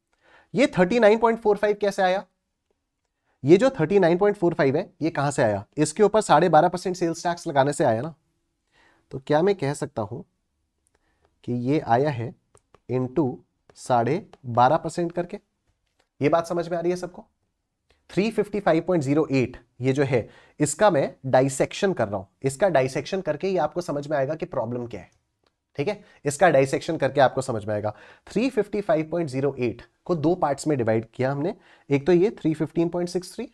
ये 39.45 कैसे आया ये जो 39.45 है ये कहां से आया इसके ऊपर साढ़े बारह परसेंट सेल्स टैक्स लगाने से आया ना तो क्या मैं कह सकता हूं कि ये आया है इनटू साढ़े बारह परसेंट करके ये बात समझ में आ रही है सबको 355.08 ये जो है इसका मैं डाइसेक्शन कर रहा हूं इसका डाइसेक्शन करके ही आपको समझ में आएगा कि प्रॉब्लम क्या है ठीक है इसका डाइसेक्शन करके आपको समझ में आएगा 355.08 को दो पार्ट्स में डिवाइड किया हमने एक तो ये 315.63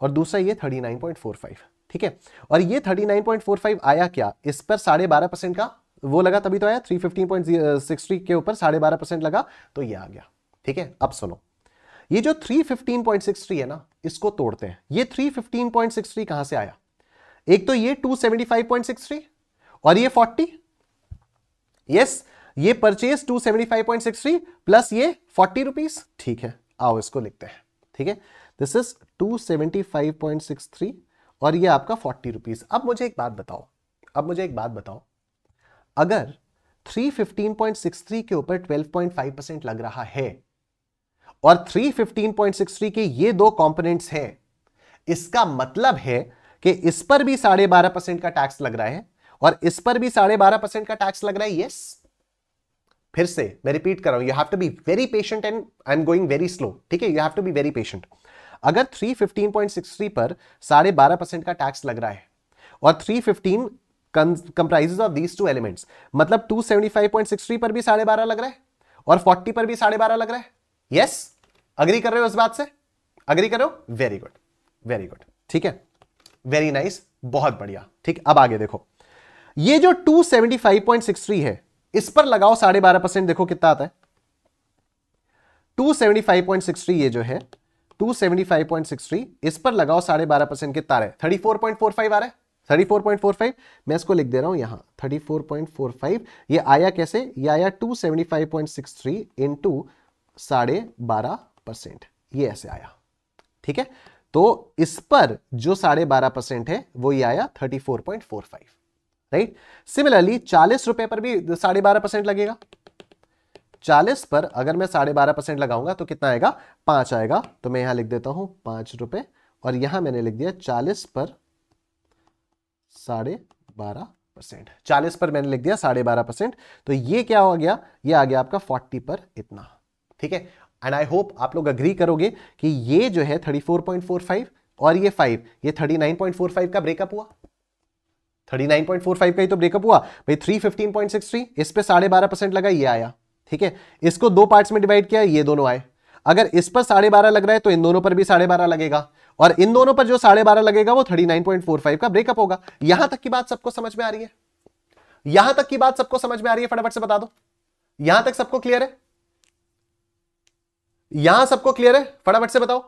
और दूसरा ये 39.45 ठीक है और ये 39.45 आया क्या इस पर साढ़े बारह परसेंट का वो लगा तभी तो आया 315.63 के ऊपर साढ़े बारह परसेंट लगा तो ये आ गया ठीक है अब सुनो ये जो 315.63 है ना इसको तोड़ते हैं ये 315.63 कहां से आया एक तो ये 275.63 और ये 40 यस ये परचेज 275.63 प्लस ये फोर्टी रुपीज ठीक है आओ इसको लिखते हैं ठीक है दिस इज 275.63 और ये आपका फोर्टी रुपीज अब मुझे एक बात बताओ अब मुझे एक बात बताओ अगर 315.63 के ऊपर 12.5 परसेंट लग रहा है और 315.63 के ये दो कंपोनेंट्स हैं इसका मतलब है कि इस पर भी साढ़े बारह परसेंट का टैक्स लग रहा है और इस पर भी साढ़े बारह परसेंट का टैक्स लग रहा है यस फिर से मैं रिपीट कर रहा हूं you have to be very patient and I am going very slow ठीक है you have to be very patient अगर थ्री पर साढ़े बारह परसेंट का टैक्स लग रहा है और three fifteen comprises of these two elements मतलब थ्री पर भी साढ़े बारह लग रहा है और फोर्टी पर भी साढ़े बारह लग रहा है यस अग्री कर रहे हो इस बात से अग्री करो वेरी गुड वेरी गुड ठीक है वेरी नाइस nice, बहुत बढ़िया ठीक अब आगे देखो ये जो 275.63 है इस पर लगाओ साढ़े बारह परसेंट देखो कितना आता है 275.63 ये जो है 275.63 इस पर लगाओ साढ़े बारह परसेंट कितना आ रहा है thirty four point four five आ रहा है 34.45 मैं इसको लिख दे रहा हूं यहां 34.45 ये आया कैसे ये आया 275.63 टू साढ़े बारह परसेंट ये ऐसे आया ठीक है तो इस पर जो साढ़े बारह परसेंट है वो ये आया 34.45 राइट सिमिलरली चालीस रुपए पर भी साढ़े बारह परसेंट लगेगा चालीस पर अगर मैं साढ़े बारह परसेंट लगाऊंगा तो कितना आएगा पांच आएगा तो मैं यहां लिख देता हूं पांच रुपए और यहां मैंने लिख दिया चालीस पर साढ़े बारह परसेंट चालीस पर मैंने लिख दिया साढ़े बारह परसेंट तो ये क्या हो गया ये आ गया आपका फोर्टी पर इतना ठीक है एंड आई होप आप लोग अग्री करोगे कि ये जो है thirty four point four five और ये फाइव ये thirty nine point four five का ब्रेकअप हुआ 39.45 का ही तो ब्रेकअप हुआ भाई 315.63 इस पे साढ़े बारह परसेंट लगा ये आया ठीक है इसको दो पार्ट्स में डिवाइड किया ये दोनों आए अगर इस पर साढ़े बारह लग रहा है तो इन दोनों पर भी साढ़े बारह लगेगा और इन दोनों पर जो साढ़े बारह लगेगा वो 39.45 का ब्रेकअप होगा यहां तक की बात सबको समझ में आ रही है यहां तक की बात सबको समझ में आ रही है फटाफट से बता दो यहां तक सबको क्लियर है यहां सबको क्लियर है फटाफट से बताओ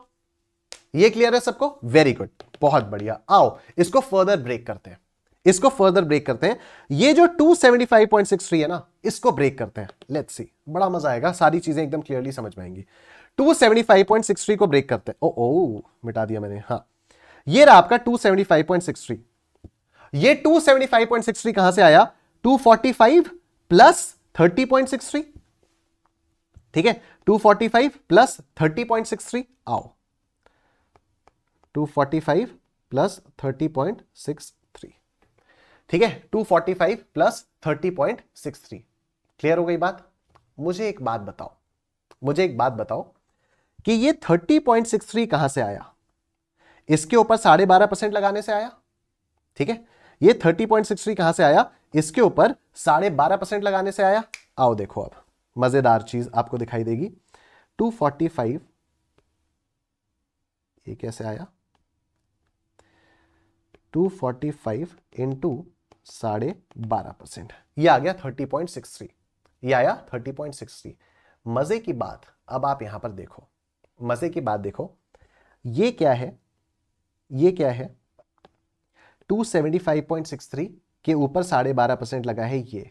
ये क्लियर है सबको वेरी गुड बहुत बढ़िया आओ इसको फर्दर ब्रेक करते हैं इसको फर्दर ब्रेक करते हैं ये जो 275.63 है ना इसको ब्रेक करते हैं लेट्स सी बड़ा मजा आएगा सारी चीजें एकदम क्लियरली समझ में आएंगी 275.63 को ब्रेक करते हैं ओ ओ मिटा दिया मैंने हाँ ये रहा आपका 275.63 ये 275.63 कहां से आया 245 प्लस 30.63 ठीक है 245 प्लस 30.63 आओ 245 प्लस 30.63 ठीक है 245 प्लस 30.63 क्लियर हो गई बात मुझे एक बात बताओ मुझे एक बात बताओ कि ये 30.63 कहां से आया इसके ऊपर साढ़े बारह परसेंट लगाने से आया ठीक है ये 30.63 कहां से आया इसके ऊपर साढ़े बारह परसेंट लगाने से आया आओ देखो अब मजेदार चीज आपको दिखाई देगी 245 ये कैसे आया 245 फोर्टी फाइव इंटू साढ़े बारह परसेंट यह आ गया थर्टी पॉइंट सिक्स थ्री यह आया थर्टी पॉइंट सिक्स थ्री मज़े की बात अब आप यहां पर देखो मज़े की बात देखो ये क्या है ये क्या है two seventy five point six three के ऊपर साढ़े बारह परसेंट लगा है ये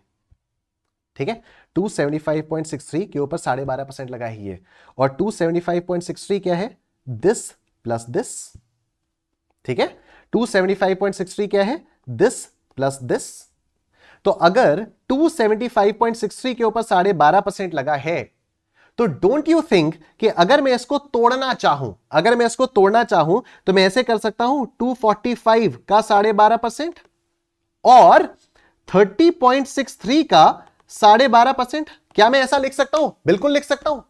ठीक है two seventy five point six three के ऊपर साढ़े बारह परसेंट लगा है ये और two seventy five point six three क्या है दिस प्लस दिस ठीक है two seventy five point six three क्या है दिस प्लस दिस तो अगर 275.63 के ऊपर साढ़े बारह परसेंट लगा है तो डोंट यू थिंक कि अगर मैं इसको तोड़ना चाहूं अगर मैं इसको तोड़ना चाहूं तो मैं ऐसे कर सकता हूं 245 का साढ़े बारह परसेंट और 30.63 का साढ़े बारह परसेंट क्या मैं ऐसा लिख सकता हूं बिल्कुल लिख सकता हूं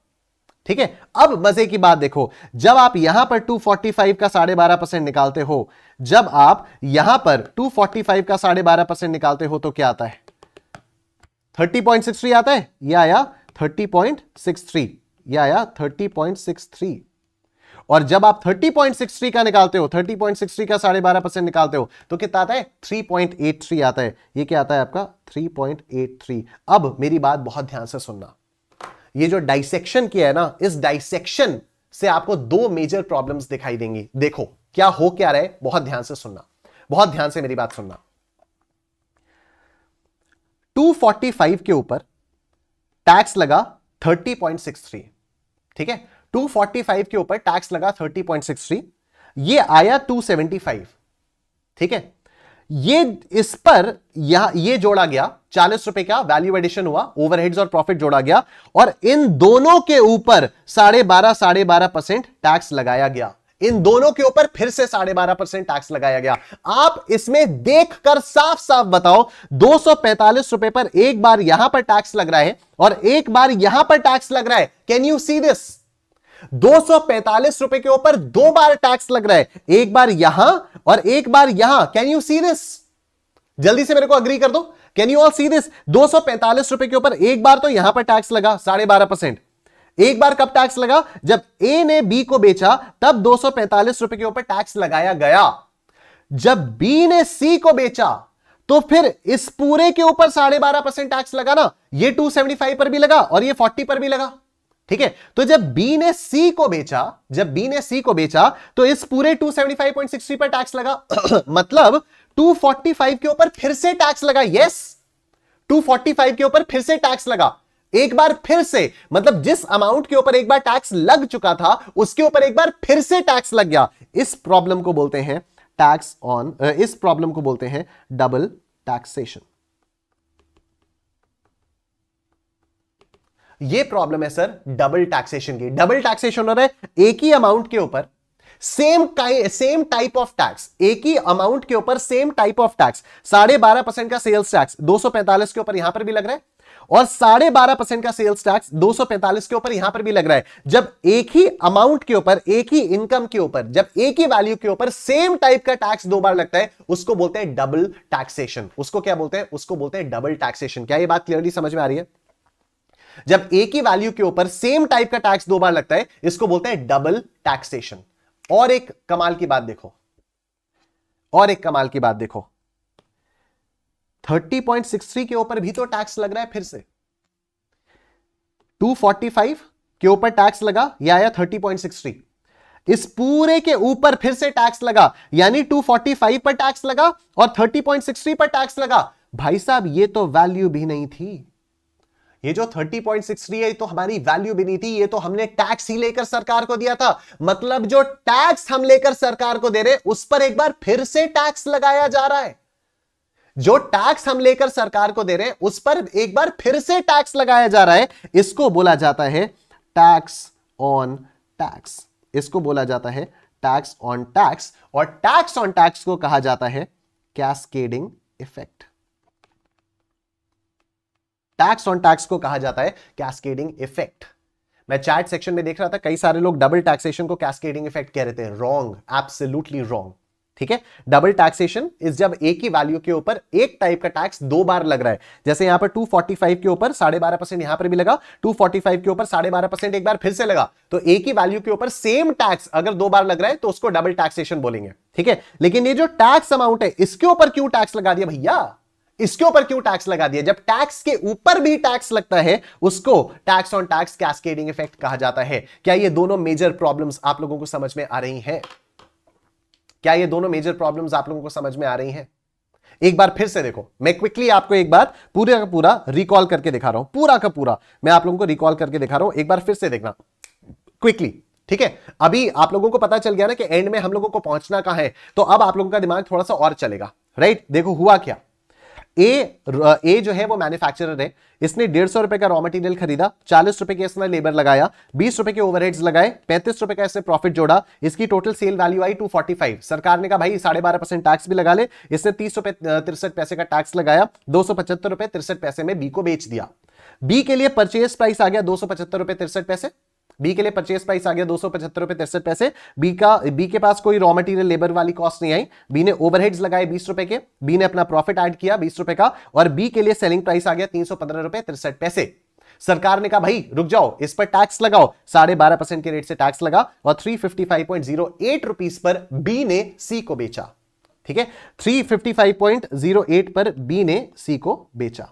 ठीक है अब मजे की बात देखो जब आप यहां पर 245 का साढ़े बारह परसेंट निकालते हो जब आप यहां पर 245 का साढ़े बारह परसेंट निकालते हो तो क्या आता है 30.63 आता है यह आया 30.63 यह आया 30.63 और जब आप 30.63 का निकालते हो 30.63 का साढ़े बारह परसेंट निकालते हो तो कितना आता है 3.83 आता है ये क्या आता है आपका 3.83 अब मेरी बात बहुत ध्यान से सुनना ये जो डाइसेक्शन किया है ना इस डाइसेक्शन से आपको दो मेजर प्रॉब्लम्स दिखाई देंगी देखो क्या हो क्या रहे बहुत ध्यान से सुनना बहुत ध्यान से मेरी बात सुनना 245 के ऊपर टैक्स लगा 30.63 ठीक है 245 के ऊपर टैक्स लगा 30.63 ये आया 275 ठीक है ये इस पर यह ये जोड़ा गया चालीस रुपए का वैल्यू एडिशन हुआ ओवरहेड्स और प्रॉफिट जोड़ा गया और इन दोनों के ऊपर साढ़े बारह साढ़े बारह परसेंट टैक्स लगाया गया इन दोनों के ऊपर फिर से साढ़े बारह परसेंट टैक्स लगाया गया आप इसमें देखकर साफ साफ बताओ दो रुपए पर एक बार यहां पर टैक्स लग रहा है और एक बार यहां पर टैक्स लग रहा है कैन यू सी दिस दो रुपए के ऊपर दो बार टैक्स लग रहा है एक बार यहां और एक बार यहां कैन यू सी दिस जल्दी से मेरे को अग्री कर दो can you all see this दो रुपए के ऊपर एक बार तो यहां पर टैक्स लगा साढ़े बारह परसेंट एक बार कब टैक्स लगा जब ए ने बी को बेचा तब दो रुपए के ऊपर टैक्स लगाया गया जब बी ने सी को बेचा तो फिर इस पूरे के ऊपर साढ़े बारह परसेंट टैक्स लगा ना ये 275 पर भी लगा और ये 40 पर भी लगा ठीक है तो जब बी ने सी को बेचा जब बी ने सी को बेचा तो इस पूरे 275.63 पर टैक्स लगा मतलब 245 के ऊपर फिर से टैक्स लगा यस 245 के ऊपर फिर से टैक्स लगा एक बार फिर से मतलब जिस अमाउंट के ऊपर एक बार टैक्स लग चुका था उसके ऊपर एक बार फिर से टैक्स लग गया इस प्रॉब्लम को बोलते हैं टैक्स ऑन इस प्रॉब्लम को बोलते हैं डबल टैक्सेशन ये प्रॉब्लम है सर डबल टैक्सेशन की डबल टैक्सेशन हो रहा है एक ही अमाउंट के ऊपर same same type of tax एक ही अमाउंट के ऊपर सेम टाइप ऑफ टैक्स साढ़े बारह परसेंट का सेल्स टैक्स दो सौ पैंतालीस के ऊपर यहां पर भी लग रहा है और साढ़े बारह परसेंट का सेल्स टैक्स 245 के ऊपर यहां पर भी लग रहा है जब एक ही अमाउंट के ऊपर एक ही इनकम के ऊपर जब एक ही वैल्यू के ऊपर सेम टाइप का टैक्स दो बार लगता है उसको बोलते हैं डबल टैक्सेशन उसको क्या बोलते हैं उसको बोलते हैं डबल टैक्सेशन क्या यह बात क्लियरली समझ में आ रही है जब एक ही वैल्यू के ऊपर सेम टाइप का टैक्स दो बार लगता है इसको बोलते हैं डबल टैक्सेशन और एक कमाल की बात देखो और एक कमाल की बात देखो 30.63 के ऊपर भी तो टैक्स लग रहा है फिर से 245 के ऊपर टैक्स लगा यह आया 30.63 इस पूरे के ऊपर फिर से टैक्स लगा यानी 245 पर टैक्स लगा और 30.63 पर टैक्स लगा भाई साहब ये तो वैल्यू भी नहीं थी ये जो 30.63 है तो हमारी वैल्यू भी नहीं थी ये तो हमने टैक्स ही लेकर सरकार को दिया था मतलब जो टैक्स हम लेकर सरकार को दे रहे उस पर एक बार फिर से टैक्स लगाया जा रहा है जो टैक्स हम लेकर सरकार को दे रहे हैं उस पर एक बार फिर से टैक्स लगाया जा रहा है इसको बोला जाता है टैक्स ऑन टैक्स इसको बोला जाता है टैक्स ऑन टैक्स और टैक्स ऑन टैक्स को कहा जाता है cascading effect tax on tax को कहा जाता है कैस्केडिंग इफेक्ट मैं चैट सेक्शन में देख रहा था कई सारे लोग डबल टैक्सेशन को कैस्केडिंग इफेक्ट कह रहे थे रॉन्ग एब्सोल्युटली रॉन्ग ठीक है डबल टैक्सेशन इस जब एक ही वैल्यू के ऊपर एक टाइप का टैक्स दो बार लग रहा है जैसे यहां पर 245 के ऊपर साढ़े बारह परसेंट यहां पर भी लगा 245 के ऊपर साढ़े बारह परसेंट एक बार फिर से लगा तो एक ही वैल्यू के ऊपर सेम टैक्स अगर दो बार लग रहा है तो उसको डबल टैक्सेशन बोलेंगे ठीक है लेकिन ये जो टैक्स अमाउंट है इसके ऊपर क्यों टैक्स लगा दिया भैया इसके ऊपर क्यों टैक्स लगा दिया जब टैक्स के ऊपर भी टैक्स लगता है उसको tax on tax cascading effect कहा जाता है क्या ये दोनों मेजर प्रॉब्लम्स आप लोगों को समझ में आ रही हैं क्या ये दोनों मेजर प्रॉब्लम्स आप लोगों को समझ में आ रही हैं एक बार फिर से देखो मैं क्विकली आपको एक बार पूरे का पूरा रिकॉल करके दिखा रहा हूं पूरा का पूरा मैं आप लोगों को रिकॉल करके दिखा रहा हूं एक बार फिर से देखना क्विकली ठीक है अभी आप लोगों को पता चल गया ना कि एंड में हम लोगों को पहुंचना कहां है तो अब आप लोगों का दिमाग थोड़ा सा और चलेगा राइट देखो हुआ क्या ए ए जो है वो मैन्युफैक्चरर है इसने डेढ़ सौ रुपए का रॉ मटेरियल खरीदा चालीस रुपए के इसने लेबर लगाया बीस रुपए के ओवरहेड्स लगाए पैंतीस रुपए का इसने प्रॉफिट जोड़ा इसकी टोटल सेल वैल्यू आई टू फोर्टी फाइव सरकार ने कहा भाई साढ़े बारह परसेंट टैक्स भी लगा ले इसने तीस रुपए तिरसठ पैसे का टैक्स लगाया दो सौ पचहत्तर रुपए तिरसठ पैसे में बी को बेच दिया बी के लिए परचेज प्राइस आ गया दो सौ पचहत्तर रुपए तिरसठ पैसे बी के लिए परचेस प्राइस आ गया दो सौ पचहत्तर रुपए तिरसठ पैसे बी का बी के पास कोई रॉ मटेरियल लेबर वाली कॉस्ट नहीं आई बी ने ओवरहेड्स लगाए बीस रुपए के बी ने अपना प्रॉफिट ऐड किया बीस रुपए का और बी के लिए सेलिंग प्राइस आ गया तीन सौ पंद्रह रुपए तिरसठ पैसे सरकार ने कहा भाई रुक जाओ इस पर टैक्स लगाओ साढ़े बारह परसेंट के रेट से टैक्स लगा और three fifty five point zero eight rupees पर बी ने सी को बेचा ठीक है three fifty five point zero eight पर बी ने सी को बेचा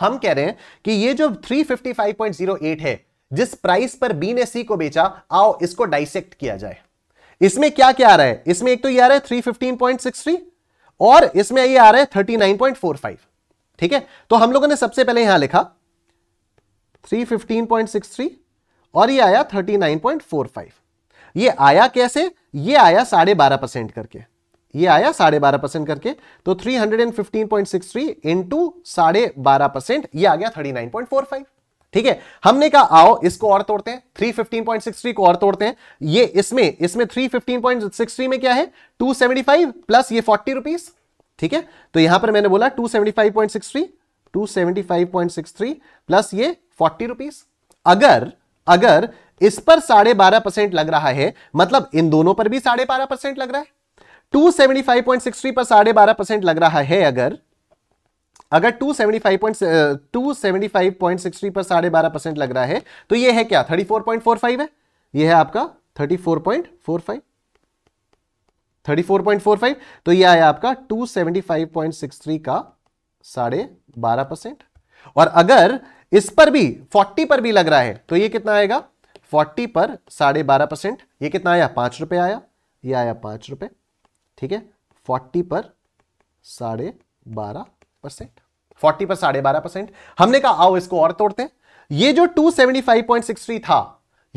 हम कह रहे हैं कि ये जो three fifty five point zero eight है जिस प्राइस पर बी ने सी को बेचा आओ इसको डाइसेक्ट किया जाए इसमें क्या क्या आ रहा है इसमें एक तो ये आ रहा है three fifteen point six three और इसमें ये आ रहा है thirty nine point four five ठीक है तो हम लोगों ने सबसे पहले यहां लिखा three fifteen point six three और ये आया thirty nine point four five ये आया कैसे ये आया साढ़े बारह परसेंट करके ये आया साढ़े बारह परसेंट करके तो three hundred and fifteen point six three into साढ़े बारह परसेंट यह आ गया thirty nine point four five ठीक है हमने कहा आओ इसको और तोड़ते हैं फिफ्टीन थ्री को और तोड़ते हैं ये इसमें इसमें थ्री में क्या है फाइव प्लस ये फोर्टी रुपीज ठीक है तो यहां पर मैंने बोला सिक्स थ्री प्लस ये फोर्टी रुपीज अगर अगर इस पर साढ़े बारह परसेंट लग रहा है मतलब इन दोनों पर भी साढ़े बारह परसेंट लग रहा है two seventy five point six three पर साढ़े बारह परसेंट लग रहा है अगर अगर two seventy five point two seventy five point six three पर साढ़े बारह परसेंट लग रहा है तो ये है क्या thirty four point four five है ये है आपका thirty four point four five thirty four point four five तो ये आया आपका two seventy five point six three का साढ़े बारह परसेंट और अगर इस पर भी फोर्टी पर भी लग रहा है तो ये कितना आएगा फोर्टी पर साढ़े बारह परसेंट यह कितना आया पांच रुपए आया ये आया पांच रुपए ठीक है फोर्टी पर साढ़े बारह परसेंट फोर्टी पर साढ़े बारह परसेंट हमने कहा आओ इसको और तोड़ते हैं ये जो 275.63 था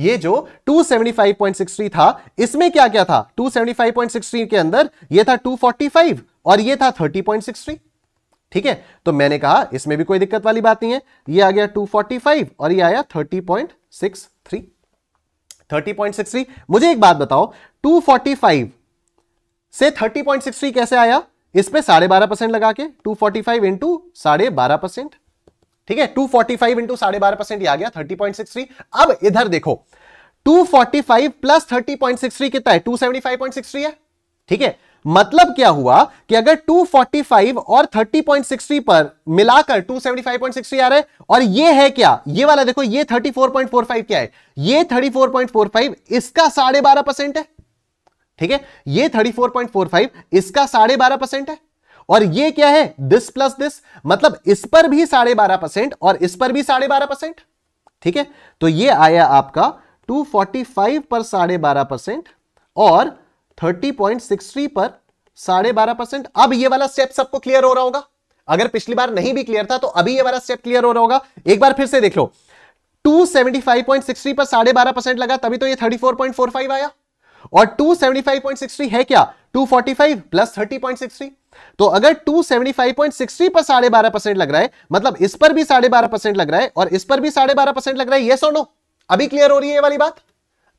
ये जो 275.63 था इसमें क्या क्या था 275.63 के अंदर ये था 245 और ये था 30.63 ठीक है तो मैंने कहा इसमें भी कोई दिक्कत वाली बात नहीं है ये आ गया 245 और ये आया 30.63 30.63 मुझे एक बात बताओ 245 से 30.63 कैसे आया इस पे साढ़े बारह परसेंट लगा के टू फोर्टी फाइव इंटू साढ़े बारह परसेंट ठीक है टू फोर्टी फाइव इंटू साढ़े बारह परसेंट आ गया थर्टी पॉइंट सिक्स थ्री अब इधर देखो two forty five plus thirty point six three कितना है two seventy five point six three है ठीक है मतलब क्या हुआ कि अगर 245 और 30.63 पर मिलाकर 275.63 आ रहा है और ये है क्या ये वाला देखो ये 34.45 क्या है ये 34.45 इसका साढ़े बारह परसेंट है ठीक है ये 34.45 इसका साढ़े बारह परसेंट है और ये क्या है दिस प्लस दिस मतलब इस पर भी साढ़े बारह परसेंट और इस पर भी साढ़े बारह परसेंट ठीक है तो ये आया आपका 245 पर साढ़े बारह परसेंट और 30.63 पर साढ़े बारह परसेंट अब ये वाला स्टेप सबको क्लियर हो रहा होगा अगर पिछली बार नहीं भी क्लियर था तो अभी ये वाला स्टेप क्लियर हो रहा होगा एक बार फिर से देख लो 275.63 पर साढ़े बारह परसेंट लगा तभी तो ये 34.45 आया और 275.63 है क्या 245 प्लस 30.63 तो अगर 275.63 पर साढ़े बारह परसेंट लग रहा है मतलब इस पर भी साढ़े बारह परसेंट लग रहा है और इस पर भी साढ़े बारह परसेंट लग रहा है ये सोनो अभी क्लियर हो रही है ये वाली बात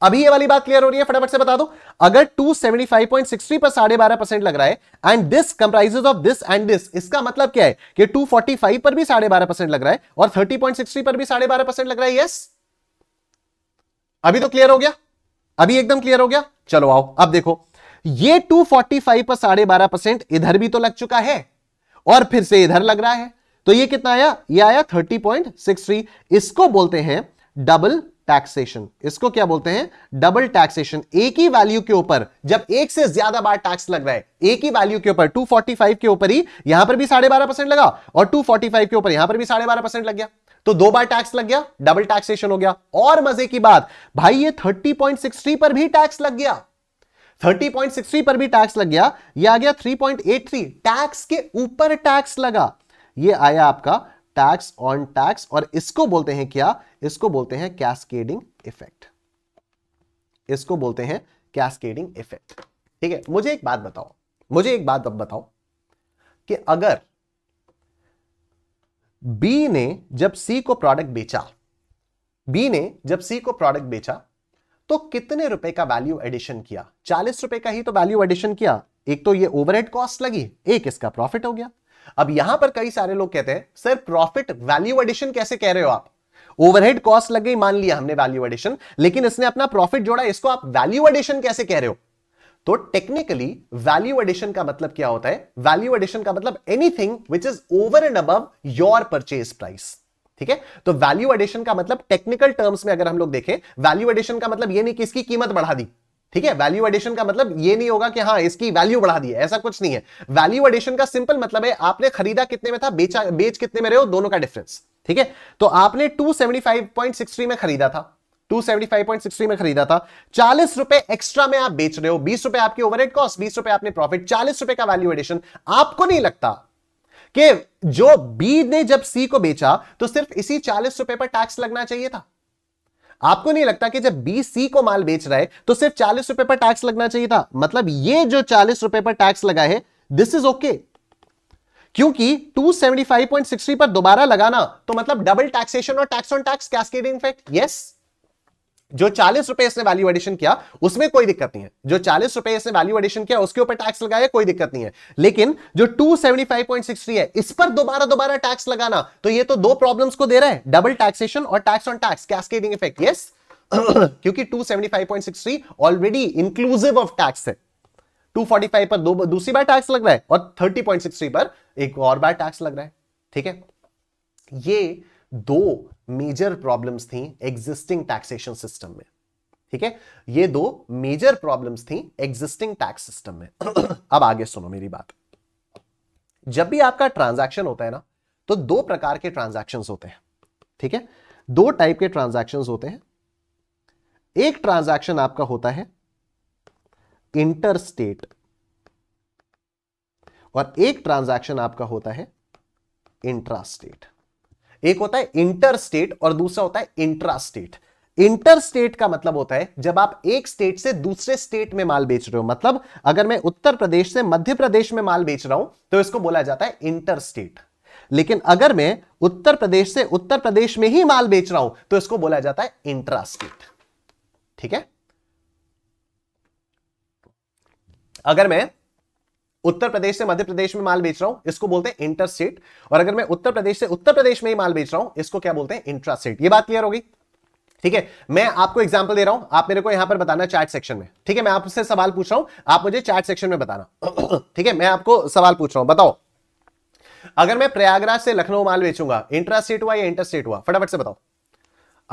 अभी ये वाली बात क्लियर हो रही है फटाफट से बता दो अगर 275.63 पर साढ़े बारह परसेंट लग रहा है and this comprises of this and this इसका मतलब क्या है कि 245 पर भी साढ़े बारह परसेंट लग रहा है और 30.63 पर भी साढ़े बारह परसेंट लग रहा है यस अभी तो क्लियर हो गया अभी एकदम क्लियर हो गया चलो आओ अब देखो ये 245 पर साढ़े बारह परसेंट इधर भी तो लग चुका है और फिर से इधर लग रहा है तो ये कितना आया ये आया 30.63 इसको बोलते हैं डबल टैक्सेशन इसको क्या बोलते हैं डबल टैक्सेशन एक ही वैल्यू के ऊपर जब एक से ज्यादा बार टैक्स लग रहा है एक ही वैल्यू के ऊपर 245 के ऊपर ही यहां पर भी साढ़े बारह परसेंट लगा और 245 के ऊपर यहां पर भी साढ़े बारह परसेंट लग गया तो दो बार टैक्स लग गया डबल टैक्सेशन हो गया और मजे की बात भाई ये 30.63 पर भी टैक्स लग गया 30.63 पर भी टैक्स लग गया ये आ गया 3.83 टैक्स के ऊपर टैक्स लगा ये आया आपका टैक्स ऑन टैक्स और इसको बोलते हैं क्या इसको बोलते हैं कैस्केडिंग इफेक्ट इसको बोलते हैं कैस्केडिंग इफेक्ट ठीक है मुझे एक बात बताओ मुझे एक बात अब बताओ कि अगर बी ने जब सी को प्रोडक्ट बेचा बी ने जब सी को प्रोडक्ट बेचा तो कितने रुपए का वैल्यू एडिशन किया चालीस रुपए का ही तो वैल्यू एडिशन किया एक तो ये ओवरहेड कॉस्ट लगी एक इसका प्रॉफिट हो गया अब यहां पर कई सारे लोग कहते हैं सर प्रॉफिट वैल्यू एडिशन कैसे कह रहे हो आप ओवरहेड कॉस्ट लग गई मान लिया हमने वैल्यू एडिशन लेकिन इसने अपना प्रॉफिट जोड़ा इसको आप वैल्यू एडिशन कैसे कह रहे हो तो टेक्निकली वैल्यू एडिशन का मतलब क्या होता है वैल्यू एडिशन का मतलब anything which is over and above your purchase price ठीक है तो वैल्यू एडिशन का मतलब टेक्निकल टर्म्स में अगर हम लोग देखें वैल्यू एडिशन का मतलब ये नहीं कि इसकी कीमत बढ़ा दी ठीक है वैल्यू एडिशन का मतलब ये नहीं होगा कि हाँ इसकी वैल्यू बढ़ा दी है ऐसा कुछ नहीं है वैल्यू एडिशन का सिंपल मतलब है आपने खरीदा कितने में था बेचा बेच कितने में रहे हो दोनों का डिफरेंस ठीक है तो आपने 275.63 में खरीदा था 275.63 में खरीदा था चालीस रुपए एक्स्ट्रा में आप बेच रहे हो बीस रुपए आपकी ओवरहेड कॉस्ट बीस रुपए आपने प्रॉफिट चालीस रुपए का वैल्यू एडिशन आपको नहीं लगता कि जो बी ने जब सी को बेचा तो सिर्फ इसी चालीस रुपए पर टैक्स लगना चाहिए था आपको नहीं लगता कि जब बी सी को माल बेच रहा है तो सिर्फ चालीस रुपए पर टैक्स लगना चाहिए था मतलब ये जो चालीस रुपए पर टैक्स लगा है दिस इज ओके क्योंकि 275.63 पर दोबारा लगाना तो मतलब डबल टैक्सेशन और tax on tax cascading effect yes जो चालीस रुपए इसने वैल्यू एडिशन किया उसमें कोई दिक्कत नहीं है जो चालीस रुपए इसने वैल्यू एडिशन किया उसके ऊपर टैक्स लगाया कोई दिक्कत नहीं है लेकिन जो 275.63 है इस पर दोबारा दोबारा टैक्स लगाना तो ये तो दो प्रॉब्लम्स को दे रहा है डबल टैक्सेशन और tax on tax cascading effect yes क्योंकि 275.63 ऑलरेडी इंक्लूसिव ऑफ टैक्स है 245 पर दो दूसरी बार टैक्स लग रहा है और 30.63 पर एक और बार टैक्स लग रहा है ठीक है ये दो मेजर प्रॉब्लम्स थी एग्जिस्टिंग टैक्सेशन सिस्टम में ठीक है ये दो मेजर प्रॉब्लम्स थी एग्जिस्टिंग टैक्स सिस्टम में अब आगे सुनो मेरी बात जब भी आपका ट्रांजैक्शन होता है ना तो दो प्रकार के ट्रांजेक्शन होते हैं ठीक है दो टाइप के ट्रांजेक्शन होते हैं एक ट्रांजैक्शन आपका होता है इंटरस्टेट और एक ट्रांजैक्शन आपका होता है इंट्रास्टेट एक होता है इंटर स्टेट और दूसरा होता है इंट्रा स्टेट इंटर स्टेट का मतलब होता है जब आप एक स्टेट से दूसरे स्टेट में माल बेच रहे हो मतलब अगर मैं उत्तर प्रदेश से मध्य प्रदेश में माल बेच रहा हूं तो इसको बोला जाता है इंटर स्टेट लेकिन अगर मैं उत्तर प्रदेश से उत्तर प्रदेश में ही माल बेच रहा हूं तो इसको बोला जाता है इंट्रा स्टेट ठीक है अगर मैं उत्तर प्रदेश से मध्य प्रदेश में माल बेच रहा हूं इसको बोलते हैं इंटर स्टेट और अगर मैं उत्तर प्रदेश से उत्तर प्रदेश में ही माल बेच रहा हूं इसको क्या बोलते हैं इंट्रा स्टेट ये बात क्लियर होगी ठीक है मैं आपको एग्जाम्पल दे रहा हूं आप मेरे को यहां पर बताना चैट सेक्शन में ठीक है मैं आपसे सवाल पूछ रहा हूं आप मुझे चैट सेक्शन में बताना ठीक है मैं आपको सवाल पूछ रहा हूं बताओ अगर मैं प्रयागराज से लखनऊ माल बेचूंगा इंट्रा स्टेट हुआ या इंटर स्टेट हुआ फटाफट से बताओ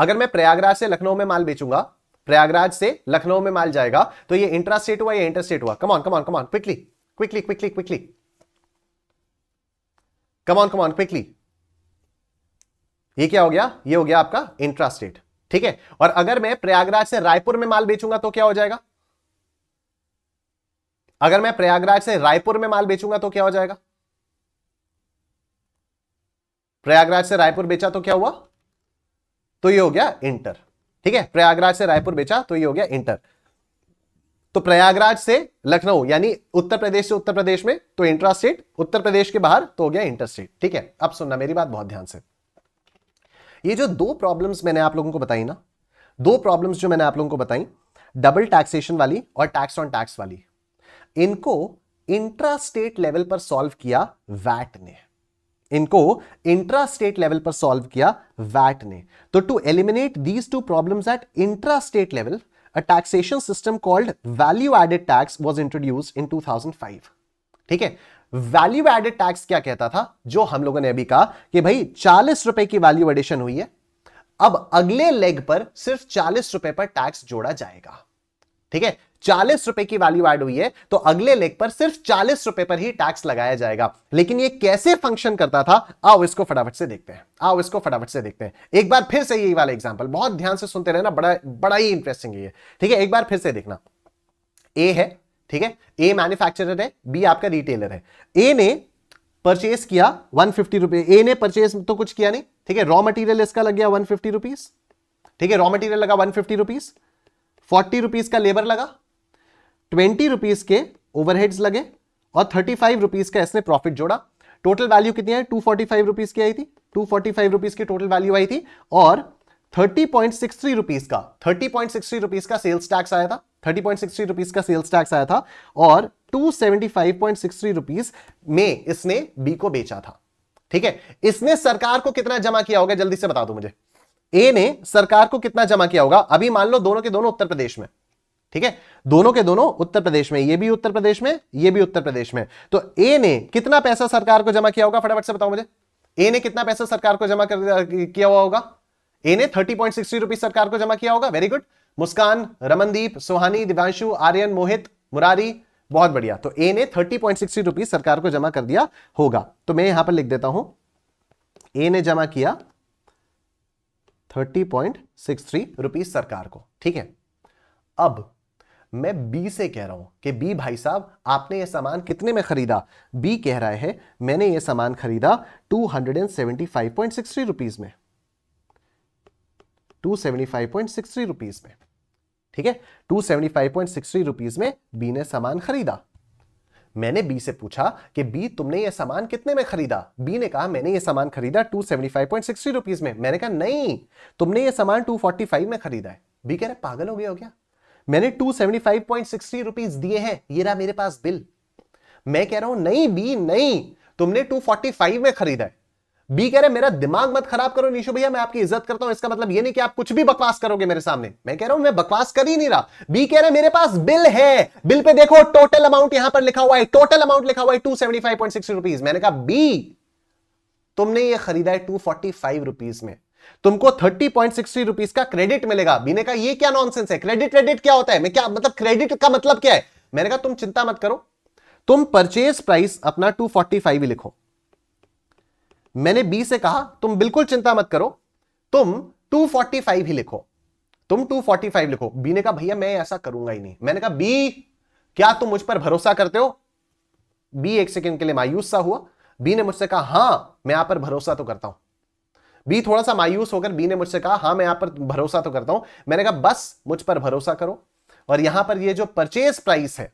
अगर मैं प्रयागराज से लखनऊ में माल बेचूंगा प्रयागराज से लखनऊ में माल जाएगा तो ये इंट्रा स्टेट हुआ या इंटर स्टेट हुआ come on come on come on quickly Quickly, quickly, quickly. Come on, come on, quickly. ये क्या हो गया ये हो गया आपका इंट्रास्टेट ठीक है और अगर मैं प्रयागराज से रायपुर में माल बेचूंगा तो क्या हो जाएगा अगर मैं प्रयागराज से रायपुर में माल बेचूंगा तो क्या हो जाएगा प्रयागराज से रायपुर बेचा तो क्या हुआ तो ये हो गया इंटर ठीक है प्रयागराज से रायपुर बेचा तो ये हो गया इंटर तो प्रयागराज से लखनऊ यानी उत्तर प्रदेश से उत्तर प्रदेश में तो इंट्रास्टेट उत्तर प्रदेश के बाहर तो हो गया इंटरस्टेट ठीक है अब सुनना मेरी बात बहुत ध्यान से ये जो दो प्रॉब्लम्स मैंने आप लोगों को बताई ना दो प्रॉब्लम्स जो मैंने आप लोगों को बताई डबल टैक्सेशन वाली और टैक्स ऑन टैक्स वाली इनको इंट्रा स्टेट लेवल पर सॉल्व किया वैट ने इनको इंट्रा स्टेट लेवल पर सॉल्व किया वैट ने तो to eliminate these two problems at intra state level a taxation system called value added tax was introduced in 2005 ठीक है वैल्यू एडेड टैक्स क्या कहता था जो हम लोगों ने अभी कहा कि भाई चालीस रुपए की वैल्यू एडिशन हुई है अब अगले लेग पर सिर्फ चालीस रुपए पर टैक्स जोड़ा जाएगा ठीक है चालीस रुपए की वैल्यू एड हुई है तो अगले लेग पर सिर्फ चालीस रुपए पर ही टैक्स लगाया जाएगा लेकिन ये कैसे फंक्शन करता था आओ इसको फटाफट से देखते हैं आओ इसको फटाफट से देखते हैं एक बार फिर से यही वाला एग्जाम्पल बहुत ध्यान से सुनते रहना बड़ा बड़ा ही इंटरेस्टिंग है ठीक है एक बार फिर से देखना ए है ठीक है ए मैन्युफैक्चरर है बी आपका रिटेलर है ए ने परचेस किया वन फिफ्टी रुपीज ए ने परचेस तो कुछ किया नहीं ठीक है रॉ मटेरियल इसका लग गया वन फिफ्टी रुपीज ठीक है रॉ मटेरियल लगा one fifty rupees forty rupees का लेबर लगा ट्वेंटी रुपीज के ओवरहेड्स लगे और थर्टी फाइव रुपीज का इसने प्रॉफिट जोड़ा टोटल वैल्यू कितनी है टू फोर्टी फाइव रुपीज की आई थी टू फोर्टी फाइव रुपीज की टोटल वैल्यू आई थी और thirty point six three rupees का thirty point six three rupees का सेल्स टैक्स आया था thirty point six three rupees का सेल्स टैक्स आया था और two seventy five point six three rupees में इसने बी को बेचा था ठीक है इसने सरकार को कितना जमा किया होगा जल्दी से बता दो मुझे ए ने सरकार को कितना जमा किया होगा अभी मान लो दोनों के दोनों उत्तर प्रदेश में ठीक है दोनों के दोनों उत्तर प्रदेश में ये भी उत्तर प्रदेश में ये भी उत्तर प्रदेश में तो ए ने कितना पैसा सरकार को जमा किया होगा फटाफट से बताओ मुझे ए ने कितना पैसा सरकार को जमा कर, किया हुआ होगा ए ने थर्टी पॉइंट सिक्सटी रुपीज सरकार को जमा किया होगा वेरी गुड मुस्कान रमनदीप सोहानी दिव्यांशु आर्यन मोहित मुरारी बहुत बढ़िया तो ए ने थर्टी पॉइंट सिक्सटी रुपीज सरकार को जमा कर दिया होगा तो मैं यहां पर लिख देता हूं ए ने जमा किया thirty point six three rupees सरकार को ठीक है अब मैं बी से कह रहा हूं कि बी भाई साहब आपने ये सामान कितने में खरीदा बी कह रहा है मैंने ये सामान खरीदा 275.63 रुपीस में 275.63 रुपीस में ठीक है 275.63 रुपीस में बी ने सामान खरीदा मैंने बी से पूछा कि बी तुमने ये सामान कितने में खरीदा बी ने कहा मैंने ये सामान खरीदा 275.60 रुपीस में मैंने कहा नहीं तुमने ये सामान 245 में खरीदा है बी कह रहा पागल हो गया हो गया मैंने two seventy five point sixty rupees दिए हैं ये रहा मेरे पास बिल मैं कह रहा हूं नहीं बी नहीं तुमने टू फोर्टी फाइव में खरीदा है बी कह रहे मेरा दिमाग मत खराब करो निशु भैया मैं आपकी इज्जत करता हूं इसका मतलब ये नहीं कि आप कुछ भी बकवास करोगे मेरे सामने मैं कह रहा हूं मैं बकवास कर ही नहीं रहा बी कह रहे मेरे पास बिल है बिल पे देखो टोटल अमाउंट यहां पर लिखा हुआ है टोटल अमाउंट लिखा हुआ है two seventy five point six rupees मैंने कहा बी तुमने ये खरीदा है टू फोर्टी फाइव रुपीज में तुमको थर्टी पॉइंट सिक्सटी रुपीज का क्रेडिट मिलेगा बीने का ये क्या नॉनसेंस है क्रेडिट क्रेडिट क्या होता है मैं क्या मतलब क्रेडिट का मतलब क्या है मैंने कहा तुम चिंता मत करो तुम परचेज प्राइस अपना टू फोर्टी फाइव ही लिखो मैंने बी से कहा तुम बिल्कुल चिंता मत करो तुम टू फोर्टी फाइव ही लिखो तुम टू फोर्टी फाइव लिखो बी ने कहा भैया मैं ऐसा करूंगा ही नहीं मैंने कहा बी क्या तुम मुझ पर भरोसा करते हो बी एक सेकेंड के लिए मायूस सा हुआ बी ने मुझसे कहा हां मैं आप पर भरोसा तो करता हूं बी थोड़ा सा मायूस होकर बी ने मुझसे कहा हाँ मैं यहां पर भरोसा तो करता हूं मैंने कहा बस मुझ पर भरोसा करो और यहां पर ये जो परचेज प्राइस है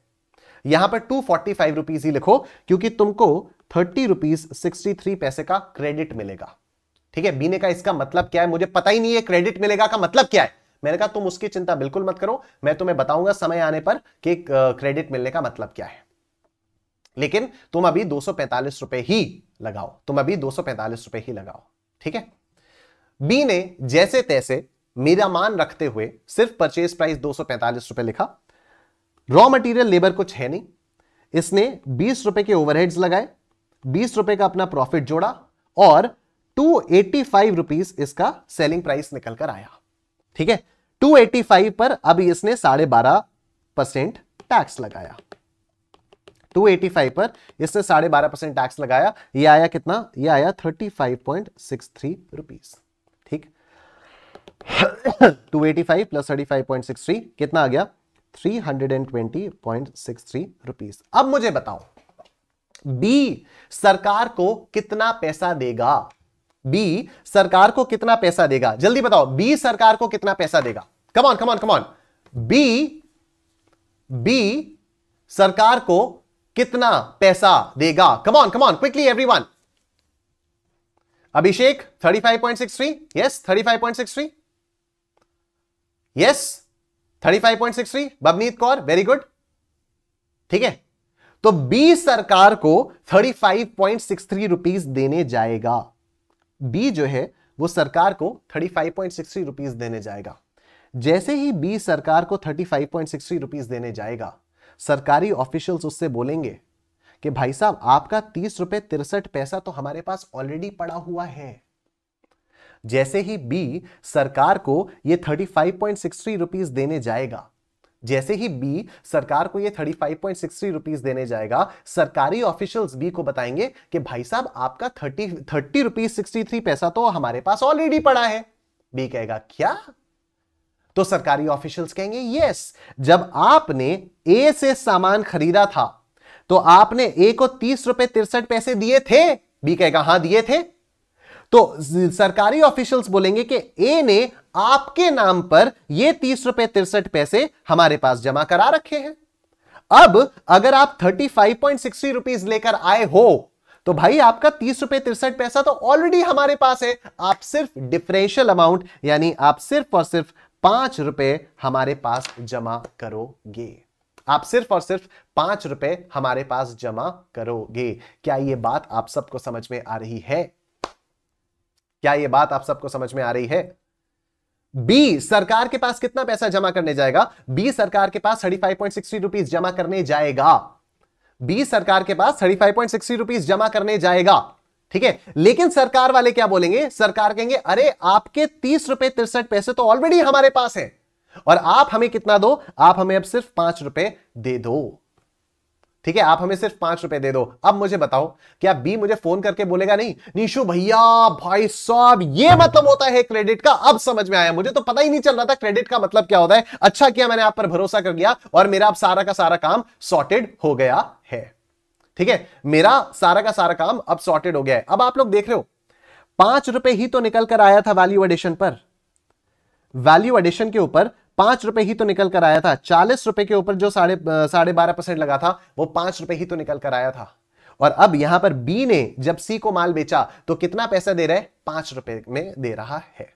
यहां पर टू फोर्टी फाइव रुपीज ही लिखो क्योंकि तुमको थर्टी रुपीज सिक्सटी थ्री पैसे का क्रेडिट मिलेगा ठीक है बी ने कहा इसका मतलब क्या है मुझे पता ही नहीं है क्रेडिट मिलेगा का मतलब क्या है मैंने कहा तुम उसकी चिंता बिल्कुल मत करो मैं तुम्हें बताऊंगा समय आने पर कि क्रेडिट मिलने का मतलब क्या है लेकिन तुम अभी दो रुपए ही लगाओ तुम अभी दो रुपए ही लगाओ ठीक है बी ने जैसे तैसे मेरा मान रखते हुए सिर्फ परचेज प्राइस दो रुपए लिखा रॉ मटेरियल लेबर कुछ है नहीं इसने बीस रुपए के ओवरहेड्स लगाए बीस रुपए का अपना प्रॉफिट जोड़ा और टू एटी फाइव रुपीज इसका सेलिंग प्राइस निकल कर आया ठीक है टू फाइव पर अब इसने साढ़े बारह परसेंट टैक्स लगाया 285 पर इसने साढ़े बारह परसेंट टैक्स लगाया ये आया कितना ये आया 35.63 rupees two eighty five plus thirty five point six three कितना आ गया three hundred and twenty point six three rupees अब मुझे बताओ बी सरकार को कितना पैसा देगा बी सरकार को कितना पैसा देगा जल्दी बताओ बी सरकार को कितना पैसा देगा come on come on come on B B सरकार को कितना पैसा देगा come on come on quickly everyone Abhishek 35.63 yes six 35.63 yes thirty five point six three Babneet Kaur very good ठीक है तो बी सरकार को thirty five point six three rupees देने जाएगा बी जो है वो सरकार को thirty five point six three rupees देने जाएगा जैसे ही बी सरकार को thirty five point six three rupees देने जाएगा सरकारी ऑफिशियल्स उससे बोलेंगे कि भाई साहब आपका तीस रुपए तिरसठ पैसा तो हमारे पास ऑलरेडी पड़ा हुआ है जैसे ही बी सरकार को ये thirty five point six three rupees देने जाएगा जैसे ही बी सरकार को ये thirty five point six three rupees देने जाएगा सरकारी ऑफिशियल्स बी को बताएंगे कि भाई साहब आपका thirty thirty rupees sixty three पैसा तो हमारे पास ऑलरेडी पड़ा है बी कहेगा क्या तो सरकारी ऑफिशियल्स कहेंगे यस जब आपने ए से सामान खरीदा था तो आपने ए को तीस रुपए तिरसठ पैसे दिए थे बी कहेगा हां दिए थे तो सरकारी ऑफिशियल्स बोलेंगे कि ए ने आपके नाम पर ये तीस रुपए तिरसठ पैसे हमारे पास जमा करा रखे हैं अब अगर आप thirty five point six rupees लेकर आए हो तो भाई आपका तीस रुपए तिरसठ पैसा तो ऑलरेडी हमारे पास है आप सिर्फ डिफरेंशियल अमाउंट यानी आप सिर्फ और सिर्फ पांच रुपए हमारे पास जमा करोगे आप सिर्फ और सिर्फ पांच रुपए हमारे पास जमा करोगे क्या यह बात आप सबको समझ में आ रही है क्या यह बात आप सबको समझ में आ रही है बी सरकार के पास कितना पैसा जमा करने जाएगा बी सरकार के पास thirty five point sixty rupees जमा करने जाएगा बी सरकार के पास thirty five point sixty rupees जमा करने जाएगा ठीक है लेकिन सरकार वाले क्या बोलेंगे सरकार कहेंगे अरे आपके तीस रुपए तिरसठ पैसे तो ऑलरेडी हमारे पास है और आप हमें कितना दो आप हमें अब सिर्फ पांच रुपए दे दो ठीक है आप हमें सिर्फ पांच रुपए दे दो अब मुझे बताओ क्या बी मुझे फोन करके बोलेगा नहीं नीशु भैया भाई साहब ये मतलब होता है क्रेडिट का अब समझ में आया मुझे तो पता ही नहीं चल रहा था क्रेडिट का मतलब क्या होता है अच्छा किया मैंने आप पर भरोसा कर लिया और मेरा अब सारा का सारा काम सॉर्टेड हो गया है ठीक है मेरा सारा का सारा काम अब सॉर्टेड हो गया है अब आप लोग देख रहे हो पांच रुपए ही तो निकल कर आया था वैल्यू एडिशन पर वैल्यू एडिशन के ऊपर पांच रुपए ही तो निकल कर आया था चालीस रुपए के ऊपर जो साढ़े साढ़े बारह परसेंट लगा था वो पांच रुपए ही तो निकल कर आया था और अब यहां पर बी ने जब सी को माल बेचा तो कितना पैसा दे रहा है पांच रुपए में दे रहा है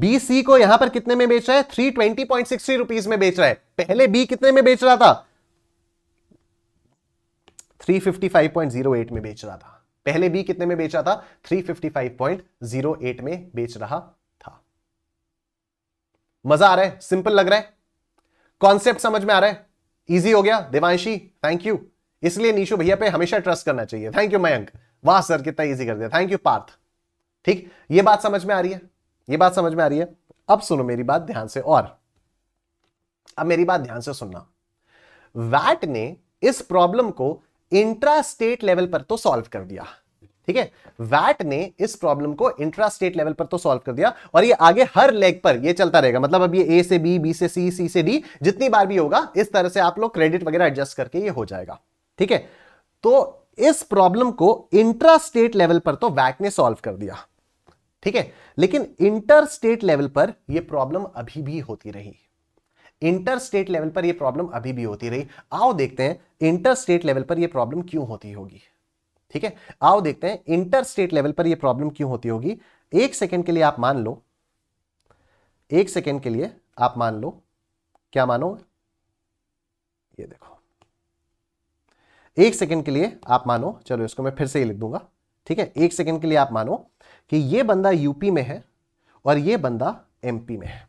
बी सी को यहां पर कितने में बेच रहा है three twenty point sixty rupees में बेच रहा है पहले बी कितने में बेच रहा था three fifty five point zero eight में बेच रहा था पहले बी कितने में बेच रहा था three fifty five point zero eight में बेच रहा मजा आ रहा है सिंपल लग रहा है कॉन्सेप्ट समझ में आ रहा है ईजी हो गया देवांशी थैंक यू इसलिए नीशु भैया पे हमेशा ट्रस्ट करना चाहिए थैंक यू मयंक वाह सर कितना ईजी कर दिया थैंक यू पार्थ ठीक ये बात समझ में आ रही है ये बात समझ में आ रही है अब सुनो मेरी बात ध्यान से और अब मेरी बात ध्यान से सुनना वैट ने इस प्रॉब्लम को इंट्रा स्टेट लेवल पर तो सॉल्व कर दिया ठीक है वैट ने इस प्रॉब्लम को इंट्रा स्टेट लेवल पर तो सॉल्व कर दिया और ये आगे हर लेग पर ये चलता रहेगा मतलब अब ये ए से बी बी से सी सी से डी जितनी बार भी होगा इस तरह से आप लोग क्रेडिट वगैरह एडजस्ट करके ये हो जाएगा ठीक है तो इस प्रॉब्लम को इंट्रा स्टेट लेवल पर तो वैट ने सॉल्व कर दिया ठीक है लेकिन इंटर स्टेट लेवल पर यह प्रॉब्लम अभी भी होती रही इंटर स्टेट लेवल पर यह प्रॉब्लम अभी भी होती रही आओ देखते हैं इंटर स्टेट लेवल पर यह प्रॉब्लम क्यों होती होगी ठीक है आओ देखते हैं इंटर स्टेट लेवल पर यह प्रॉब्लम क्यों होती होगी एक सेकेंड के लिए आप मान लो एक सेकेंड के लिए आप मान लो क्या मानो ये देखो एक सेकेंड के लिए आप मानो चलो इसको मैं फिर से ही लिख दूंगा ठीक है एक सेकेंड के लिए आप मानो कि ये बंदा यूपी में है और ये बंदा एमपी में है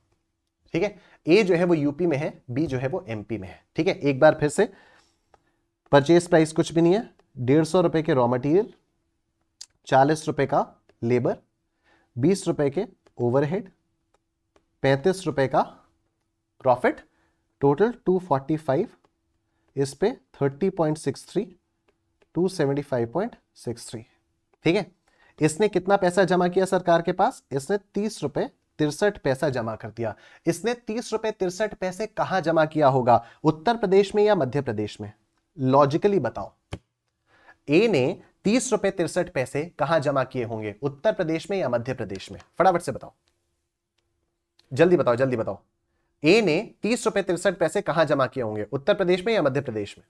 ठीक है ए जो है वो यूपी में है बी जो है वो एमपी में है ठीक है एक बार फिर से परचेज प्राइस कुछ भी नहीं है डेढ़ सौ रुपए के रॉ मटेरियल चालीस रुपए का लेबर बीस रुपए के ओवरहेड पैंतीस रुपए का profit total two forty five इस पे thirty point six three two seventy five point six three ठीक है इसने कितना पैसा जमा किया सरकार के पास इसने तीस रुपए तिरसठ पैसा जमा कर दिया इसने तीस रुपए तिरसठ पैसे कहां जमा किया होगा उत्तर प्रदेश में या मध्य प्रदेश में लॉजिकली बताओ ए ने तीस रुपए तिरसठ पैसे कहां जमा किए होंगे उत्तर प्रदेश में या मध्य प्रदेश में फटाफट से बताओ जल्दी बताओ जल्दी बताओ ए ने तीस रुपए तिरसठ पैसे कहां जमा किए होंगे उत्तर प्रदेश में या मध्य प्रदेश में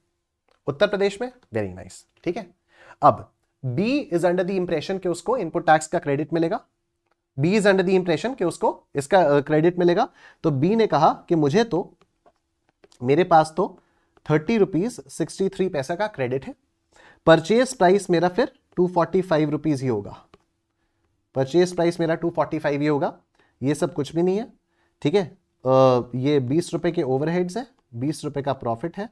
उत्तर प्रदेश में वेरी नाइस ठीक है अब B is under the impression के उसको इनपुट टैक्स का क्रेडिट मिलेगा B is under the impression के उसको इसका क्रेडिट मिलेगा तो बी ने कहा कि मुझे तो मेरे पास तो थर्टी रुपीज सिक्सटी थ्री पैसा का क्रेडिट है परचेज प्राइस मेरा फिर टू फोर्टी फाइव रुपीज़ ही होगा परचेज प्राइस मेरा टू फोर्टी फाइव ही होगा ये सब कुछ भी नहीं है ठीक है ये बीस रुपए के ओवर ओवरहेड्स है बीस रुपए का प्रॉफिट है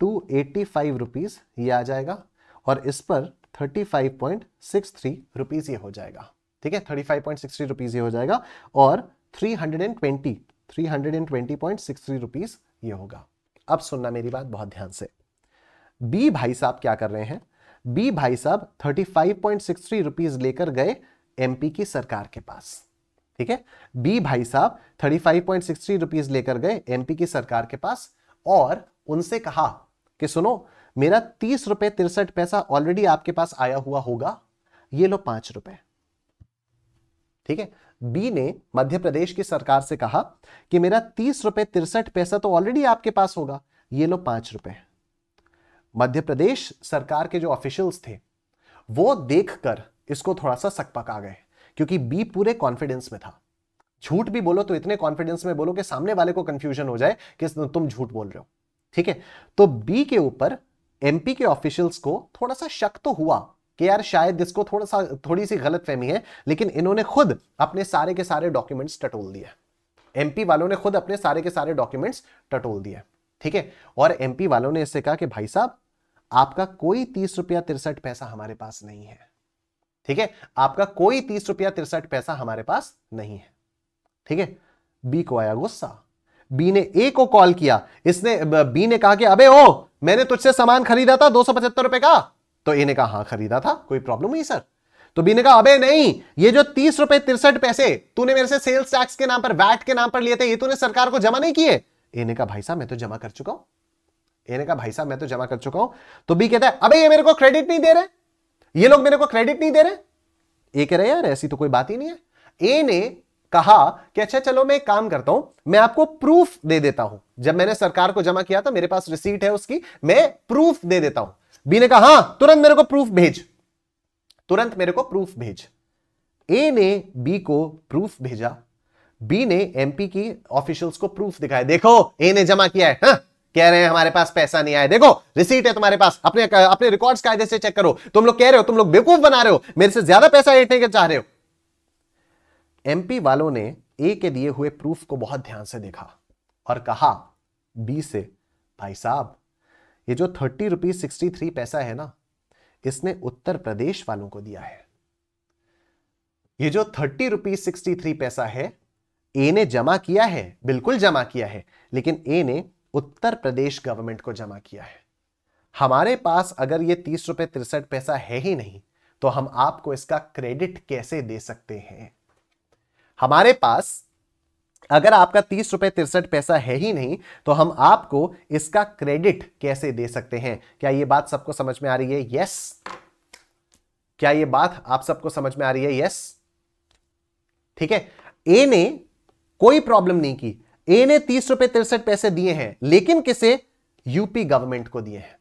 टू एटी फाइव रुपीज़ ये आ जाएगा और इस पर thirty five point six three rupees ये हो जाएगा ठीक है thirty five point six three rupees ये हो जाएगा और three hundred and twenty three hundred and twenty point six three rupees ये होगा अब सुनना मेरी बात बहुत ध्यान से बी भाई साहब क्या कर रहे हैं बी भाई साहब thirty five point six three rupees लेकर गए एमपी की सरकार के पास ठीक है बी भाई साहब thirty five point six three rupees लेकर गए एमपी की सरकार के पास और उनसे कहा कि सुनो मेरा तीस रुपए तिरसठ पैसा ऑलरेडी आपके पास आया हुआ होगा ये लो पांच रुपए ठीक है बी ने मध्य प्रदेश की सरकार से कहा कि मेरा तीस रुपए तिरसठ पैसा तो ऑलरेडी आपके पास होगा ये लो पांच रुपए मध्य प्रदेश सरकार के जो ऑफिशियल्स थे वो देखकर इसको थोड़ा सा सकपक आ गए क्योंकि बी पूरे कॉन्फिडेंस में था झूठ भी बोलो तो इतने कॉन्फिडेंस में बोलो कि सामने वाले को कंफ्यूजन हो जाए कि तुम झूठ बोल रहे हो ठीक है तो बी के ऊपर एमपी के ऑफिशियल्स को थोड़ा सा शक तो हुआ कि यार शायद इसको थोड़ा सा थोड़ी सी गलत फहमी है लेकिन इन्होंने खुद अपने सारे के सारे डॉक्यूमेंट्स टटोल दिए एमपी वालों ने खुद अपने सारे के सारे डॉक्यूमेंट्स टटोल दिए ठीक है और एमपी वालों ने इससे कहा कि भाई साहब आपका कोई तीस रुपया तिरसठ पैसा हमारे पास नहीं है ठीक है आपका कोई तीस रुपया तिरसठ पैसा हमारे पास नहीं है ठीक है बी को आया गुस्सा बी ने ए को कॉल किया इसने बी ने कहा कि अबे ओ मैंने तुझसे सामान खरीदा था दो सौ पचहत्तर रुपए का तो ए ने कहा हाँ खरीदा था कोई प्रॉब्लम नहीं सर तो बी ने कहा अबे नहीं ये जो तीस रुपए तिरसठ पैसे तूने मेरे से सेल्स टैक्स के नाम पर वैट के नाम पर लिए थे ये तूने सरकार को जमा नहीं किए ए ने कहा भाई साहब मैं तो जमा कर चुका हूं ए ने कहा भाई साहब मैं तो जमा कर चुका हूं तो बी कहता है अबे ये मेरे को क्रेडिट नहीं दे रहे ये लोग मेरे को क्रेडिट नहीं दे रहे ए कह रहे यार ऐसी तो कोई बात ही नहीं है ए ने कहा कि अच्छा चलो मैं एक काम करता हूं मैं आपको प्रूफ दे देता हूं जब मैंने सरकार को जमा किया था मेरे पास रिसीट है उसकी मैं प्रूफ दे देता हूं बी ने कहा हां तुरंत मेरे को प्रूफ भेज तुरंत मेरे को प्रूफ भेज ए ने बी को प्रूफ भेजा बी ने एमपी की ऑफिशियल्स को प्रूफ दिखाया देखो ए ने जमा किया है हा? कह रहे हैं हमारे पास पैसा नहीं आया देखो रिसीट है तुम्हारे पास अपने अपने रिकॉर्ड्स कायदे से चेक करो तुम लोग कह रहे हो तुम लोग बेवकूफ बना रहे हो मेरे से ज्यादा पैसा ऐटने के चाह रहे हो एमपी वालों ने ए के दिए हुए प्रूफ को बहुत ध्यान से देखा और कहा बी से भाई साहब ये जो थर्टी रुपीज सिक्सटी थ्री पैसा है ना इसने उत्तर प्रदेश वालों को दिया है ये जो थर्टी रुपीज सिक्सटी थ्री पैसा है ए ने जमा किया है बिल्कुल जमा किया है लेकिन ए ने उत्तर प्रदेश गवर्नमेंट को जमा किया है हमारे पास अगर ये तीस रुपये तिरसठ पैसा है ही नहीं तो हम आपको इसका क्रेडिट कैसे दे सकते हैं हमारे पास अगर आपका तीस रुपये तिरसठ पैसा है ही नहीं तो हम आपको इसका क्रेडिट कैसे दे सकते हैं क्या ये बात सबको समझ में आ रही है यस क्या ये बात आप सबको समझ में आ रही है यस ठीक है ए ने कोई प्रॉब्लम नहीं की ए ने तीस रुपए तिरसठ पैसे दिए हैं लेकिन किसे यूपी गवर्नमेंट को दिए हैं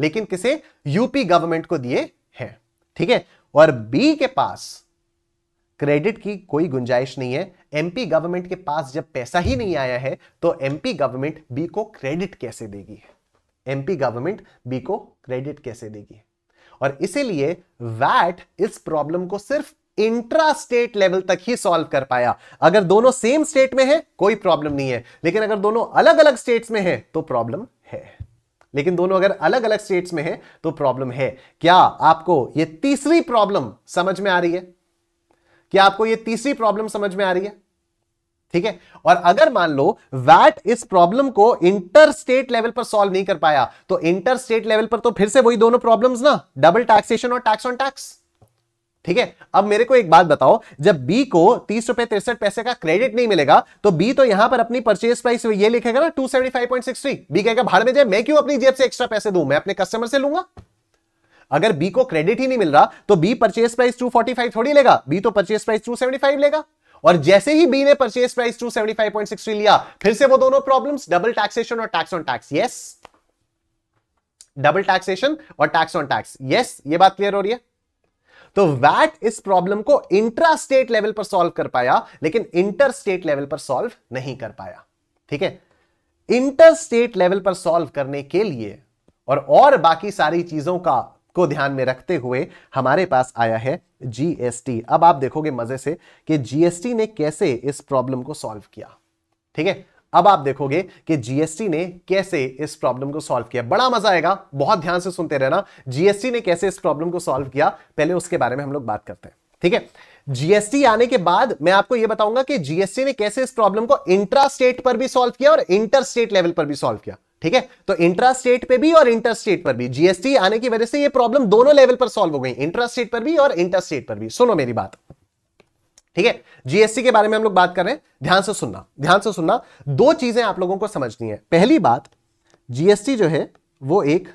लेकिन किसे यूपी गवर्नमेंट को दिए हैं ठीक है और बी के पास क्रेडिट की कोई गुंजाइश नहीं है एमपी गवर्नमेंट के पास जब पैसा ही नहीं आया है तो एमपी गवर्नमेंट बी को क्रेडिट कैसे देगी एमपी गवर्नमेंट बी को क्रेडिट कैसे देगी और इसीलिए वैट इस प्रॉब्लम को सिर्फ इंट्रा स्टेट लेवल तक ही सॉल्व कर पाया अगर दोनों सेम स्टेट में है कोई प्रॉब्लम नहीं है लेकिन अगर दोनों अलग अलग स्टेट्स में है तो प्रॉब्लम है लेकिन दोनों अगर अलग अलग स्टेट्स में है तो प्रॉब्लम है क्या आपको यह तीसरी प्रॉब्लम समझ में आ रही है क्या आपको यह तीसरी प्रॉब्लम समझ में आ रही है ठीक है और अगर मान लो वैट इस प्रॉब्लम को इंटर स्टेट लेवल पर सॉल्व नहीं कर पाया तो इंटर स्टेट लेवल पर तो फिर से वही दोनों प्रॉब्लम्स ना डबल टैक्सेशन और टैक्स ऑन टैक्स ठीक है अब मेरे को एक बात बताओ जब बी को तीस रुपए तिरसठ पैसे का क्रेडिट नहीं मिलेगा तो बी तो यहां पर अपनी परचेज प्राइस ये लिखेगा ना two seventy five point six three B कहेगा भाड़ में जाए मैं क्यों अपनी जेब से एक्स्ट्रा पैसे दू मैं अपने कस्टमर से लूंगा अगर बी को क्रेडिट ही नहीं मिल रहा तो B purchase price two forty five थोड़ी लेगा बी तो purchase price two seventy five लेगा और जैसे ही बी ने परचेज प्राइस 275.63 लिया फिर से वो दोनों प्रॉब्लम्स डबल टैक्सेशन और tax on tax yes double taxation और टैक्स ऑन टैक्स यस ये बात क्लियर हो रही है तो वैट इस प्रॉब्लम को इंट्रा स्टेट लेवल पर सॉल्व कर पाया लेकिन इंटर स्टेट लेवल पर सॉल्व नहीं कर पाया ठीक है इंटर स्टेट लेवल पर सॉल्व करने के लिए और और बाकी सारी चीजों का को ध्यान में रखते हुए हमारे पास आया है जीएसटी अब आप देखोगे मजे से कि जीएसटी ने कैसे इस प्रॉब्लम को सॉल्व किया ठीक है अब आप देखोगे कि जीएसटी ने कैसे इस प्रॉब्लम को सॉल्व किया बड़ा मजा आएगा बहुत ध्यान से सुनते रहना जीएसटी ने कैसे इस प्रॉब्लम को सॉल्व किया पहले उसके बारे में हम लोग बात करते हैं ठीक है जीएसटी आने के बाद मैं आपको यह बताऊंगा कि जीएसटी ने कैसे इस प्रॉब्लम को इंट्रा स्टेट पर भी सॉल्व किया और इंटर स्टेट लेवल पर भी सॉल्व किया ठीक है तो इंट्रा स्टेट पे भी और इंटर स्टेट पर भी जीएसटी आने की वजह से ये प्रॉब्लम दोनों लेवल पर सॉल्व हो गई इंट्रा स्टेट पर भी और इंटर स्टेट पर भी सुनो मेरी बात ठीक है जीएसटी के बारे में हम लोग बात कर रहे हैं ध्यान से सुनना ध्यान से सुनना दो चीजें आप लोगों को समझनी है पहली बात जीएसटी जो है वो एक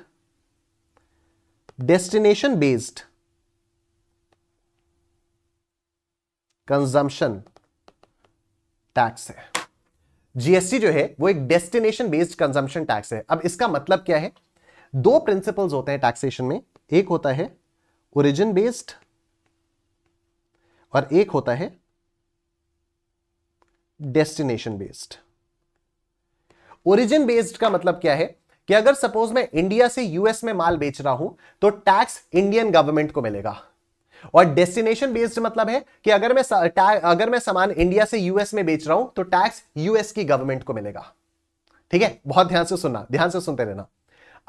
डेस्टिनेशन बेस्ड कंजम्पशन टैक्स है जीएसटी जो है वो एक डेस्टिनेशन बेस्ड कंजम्पशन टैक्स है अब इसका मतलब क्या है दो प्रिंसिपल्स होते हैं टैक्सेशन में एक होता है ओरिजिन बेस्ड और एक होता है डेस्टिनेशन बेस्ड ओरिजिन बेस्ड का मतलब क्या है कि अगर सपोज मैं इंडिया से यूएस में माल बेच रहा हूं तो टैक्स इंडियन गवर्नमेंट को मिलेगा और डेस्टिनेशन बेस्ड मतलब है कि अगर मैं अगर मैं सामान इंडिया से यूएस में बेच रहा हूं तो टैक्स यूएस की गवर्नमेंट को मिलेगा ठीक है बहुत ध्यान से सुनना ध्यान से सुनते रहना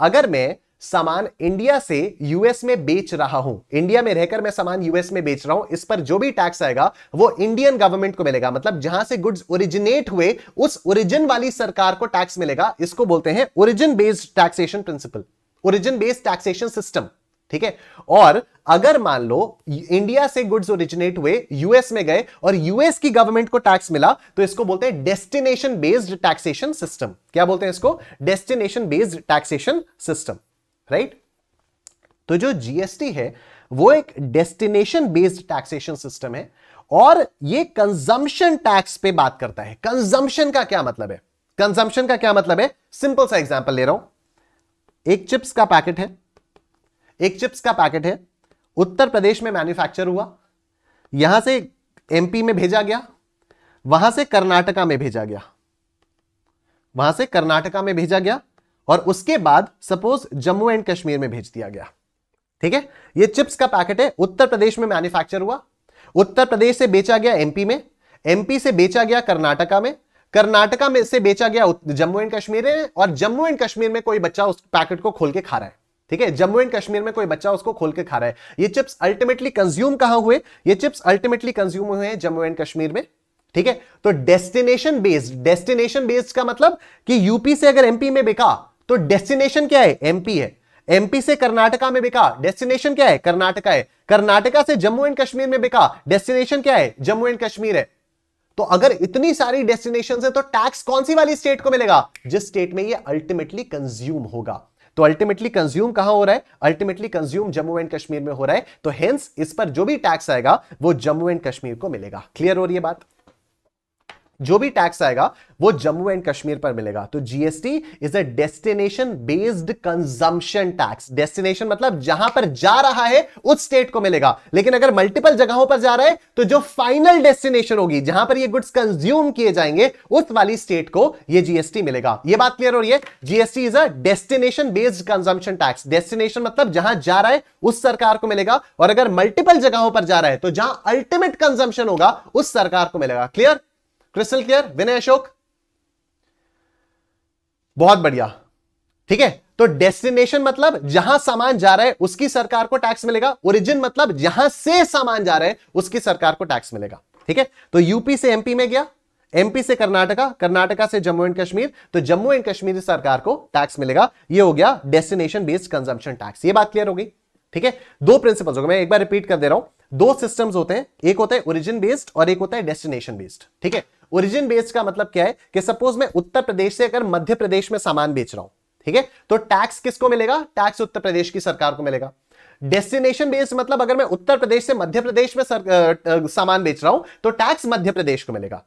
अगर मैं सामान इंडिया से यूएस में बेच रहा हूं इंडिया में रहकर मैं सामान यूएस में बेच रहा हूं इस पर जो भी टैक्स आएगा वो इंडियन गवर्नमेंट को मिलेगा मतलब जहां से गुड्स ओरिजिनेट हुए उस ओरिजिन वाली सरकार को टैक्स मिलेगा इसको बोलते हैं origin based taxation principle origin based taxation system ठीक है और अगर मान लो इंडिया से गुड्स ओरिजिनेट हुए यूएस में गए और यूएस की गवर्नमेंट को टैक्स मिला तो इसको बोलते हैं डेस्टिनेशन बेस्ड टैक्सेशन सिस्टम क्या बोलते हैं इसको destination based taxation system right तो जो जीएसटी है वो एक डेस्टिनेशन बेस्ड टैक्सेशन सिस्टम है और ये कंजम्पशन टैक्स पे बात करता है कंजम्पशन का क्या मतलब है कंजम्पशन का क्या मतलब है सिंपल सा एग्जांपल ले रहा हूं एक चिप्स का पैकेट है एक चिप्स का पैकेट है उत्तर प्रदेश में मैन्युफैक्चर हुआ यहां से एमपी में भेजा गया वहां से कर्नाटका में भेजा गया वहां से कर्नाटका में भेजा गया और उसके बाद सपोज जम्मू एंड कश्मीर में भेज दिया गया ठीक है ये चिप्स का पैकेट है उत्तर प्रदेश में मैन्युफैक्चर हुआ उत्तर प्रदेश से बेचा गया एमपी में एमपी से बेचा गया कर्नाटका में कर्नाटका में से बेचा गया जम्मू एंड कश्मीर में और जम्मू एंड कश्मीर में कोई बच्चा उस पैकेट को खोल के खा रहा है ठीक है जम्मू एंड कश्मीर में कोई बच्चा उसको खोल के खा रहा है ये चिप्स अल्टीमेटली कंज्यूम कहां हुए ये चिप्स अल्टीमेटली कंज्यूम हुए हैं जम्मू एंड कश्मीर में ठीक है तो डेस्टिनेशन बेस्ड डेस्टिनेशन बेस्ड का मतलब कि यूपी से अगर एमपी में बिका तो डेस्टिनेशन क्या है एमपी है एमपी से कर्नाटका में बिका डेस्टिनेशन क्या है कर्नाटका है कर्नाटका से जम्मू एंड कश्मीर में बिका डेस्टिनेशन क्या है जम्मू एंड कश्मीर है तो अगर इतनी सारी डेस्टिनेशन है तो टैक्स कौन सी वाली स्टेट को मिलेगा जिस स्टेट में यह अल्टीमेटली कंज्यूम होगा तो अल्टीमेटली कंज्यूम कहां हो रहा है ultimately consume Jammu and Kashmir में हो रहा है तो हेंस इस पर जो भी टैक्स आएगा वो जम्मू एंड कश्मीर को मिलेगा क्लियर हो रही है बात जो भी टैक्स आएगा वो जम्मू एंड कश्मीर पर मिलेगा तो GST is a destination based consumption tax destination मतलब जहां पर जा रहा है उस स्टेट को मिलेगा लेकिन अगर मल्टीपल जगहों पर जा रहा है तो जो फाइनल डेस्टिनेशन होगी जहां पर ये गुड्स कंज्यूम किए जाएंगे उस वाली स्टेट को ये जीएसटी मिलेगा ये बात क्लियर हो रही है GST is a destination based consumption tax destination मतलब जहां जा रहा है उस सरकार को मिलेगा और अगर मल्टीपल जगहों पर जा रहा है तो जहां अल्टीमेट कंजम्पशन होगा उस सरकार को मिलेगा clear crystal clear Vinay Ashok बहुत बढ़िया ठीक है तो डेस्टिनेशन मतलब जहां सामान जा रहा है उसकी सरकार को टैक्स मिलेगा ओरिजिन मतलब जहां से सामान जा रहा है उसकी सरकार को टैक्स मिलेगा ठीक है तो यूपी से एमपी में गया एमपी से कर्नाटका कर्नाटका से जम्मू एंड कश्मीर तो जम्मू एंड कश्मीर सरकार को टैक्स मिलेगा ये हो गया डेस्टिनेशन बेस्ड कंजम्पशन टैक्स ये बात क्लियर होगी ठीक है दो प्रिंसिपल्स हो गए मैं एक बार रिपीट कर दे रहा हूं दो सिस्टम्स होते हैं एक होता है ओरिजिन बेस्ड और एक होता है डेस्टिनेशन बेस्ड ठीक है ओरिजिन बेस्ड का मतलब क्या है कि सपोज मैं उत्तर प्रदेश से अगर मध्य प्रदेश में सामान बेच रहा हूं ठीक है तो टैक्स किसको मिलेगा टैक्स उत्तर प्रदेश की सरकार को मिलेगा डेस्टिनेशन बेस्ड मतलब अगर मैं उत्तर प्रदेश से मध्य प्रदेश में सर, आ, आ, सामान बेच रहा हूं तो टैक्स मध्य प्रदेश को मिलेगा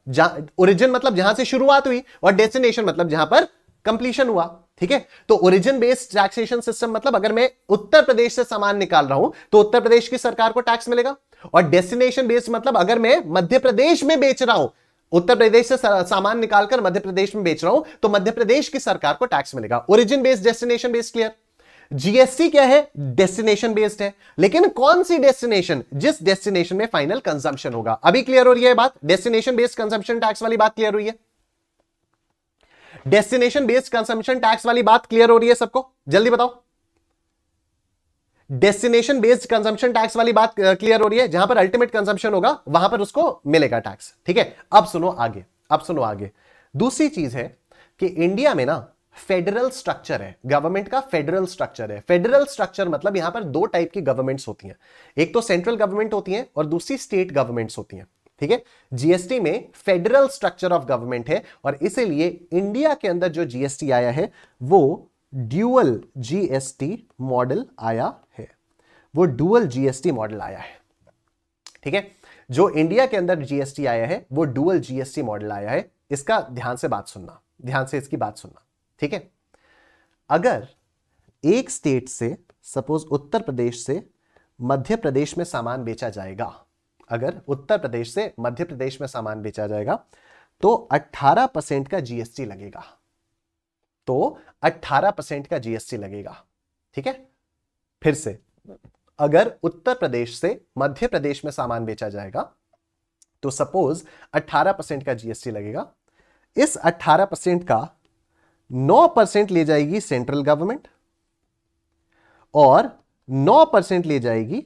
ओरिजिन मतलब जहां से शुरुआत हुई और डेस्टिनेशन मतलब जहां पर कंप्लीशन हुआ ठीक है तो ओरिजिन बेस्ड टैक्सेशन सिस्टम मतलब अगर मैं उत्तर प्रदेश से सामान निकाल रहा हूं तो उत्तर प्रदेश की सरकार को टैक्स मिलेगा और डेस्टिनेशन बेस्ड मतलब अगर मैं मध्य प्रदेश में बेच रहा हूं उत्तर प्रदेश से सामान निकालकर मध्य प्रदेश में बेच रहा हूं तो मध्य प्रदेश की सरकार को टैक्स मिलेगा origin based destination based clear GST क्या है डेस्टिनेशन बेस्ड है लेकिन कौन सी डेस्टिनेशन जिस डेस्टिनेशन में फाइनल कंजम्पशन होगा अभी क्लियर हो रही है बात डेस्टिनेशन बेस्ड कंजम्पशन टैक्स वाली बात क्लियर हुई है डेस्टिनेशन बेस्ड कंसम्शन टैक्स वाली बात क्लियर हो रही है सबको जल्दी बताओ डेस्टिनेशन बेस्ड कंजम्पशन टैक्स वाली बात क्लियर हो रही है जहां पर अल्टीमेट कंजम्पशन होगा वहां पर उसको मिलेगा टैक्स ठीक है अब सुनो आगे अब सुनो आगे दूसरी चीज है कि इंडिया में ना फेडरल स्ट्रक्चर है गवर्नमेंट का फेडरल स्ट्रक्चर है फेडरल स्ट्रक्चर मतलब यहां पर दो टाइप की गवर्नमेंट्स होती हैं एक तो सेंट्रल गवर्नमेंट होती है और दूसरी स्टेट गवर्नमेंट्स होती हैं ठीक है जीएसटी में फेडरल स्ट्रक्चर ऑफ गवर्नमेंट है और इसीलिए इंडिया के अंदर जो जीएसटी आया है वो ड्यूअल जीएसटी मॉडल आया है वो डुअल जीएसटी मॉडल आया है ठीक है जो इंडिया के अंदर जीएसटी आया है वो ड्यूअल जीएसटी मॉडल आया है इसका ध्यान से बात सुनना ध्यान से इसकी बात सुनना ठीक है अगर एक स्टेट से सपोज उत्तर प्रदेश से मध्य प्रदेश में सामान बेचा जाएगा अगर उत्तर प्रदेश से मध्य प्रदेश में सामान बेचा जाएगा तो 18 परसेंट का जीएसटी लगेगा तो 18 परसेंट का जीएसटी लगेगा ठीक है फिर से अगर उत्तर प्रदेश से मध्य प्रदेश में सामान बेचा जाएगा तो सपोज 18 परसेंट का जीएसटी लगेगा इस 18 परसेंट का 9 परसेंट ले जाएगी सेंट्रल गवर्नमेंट और 9 परसेंट ले जाएगी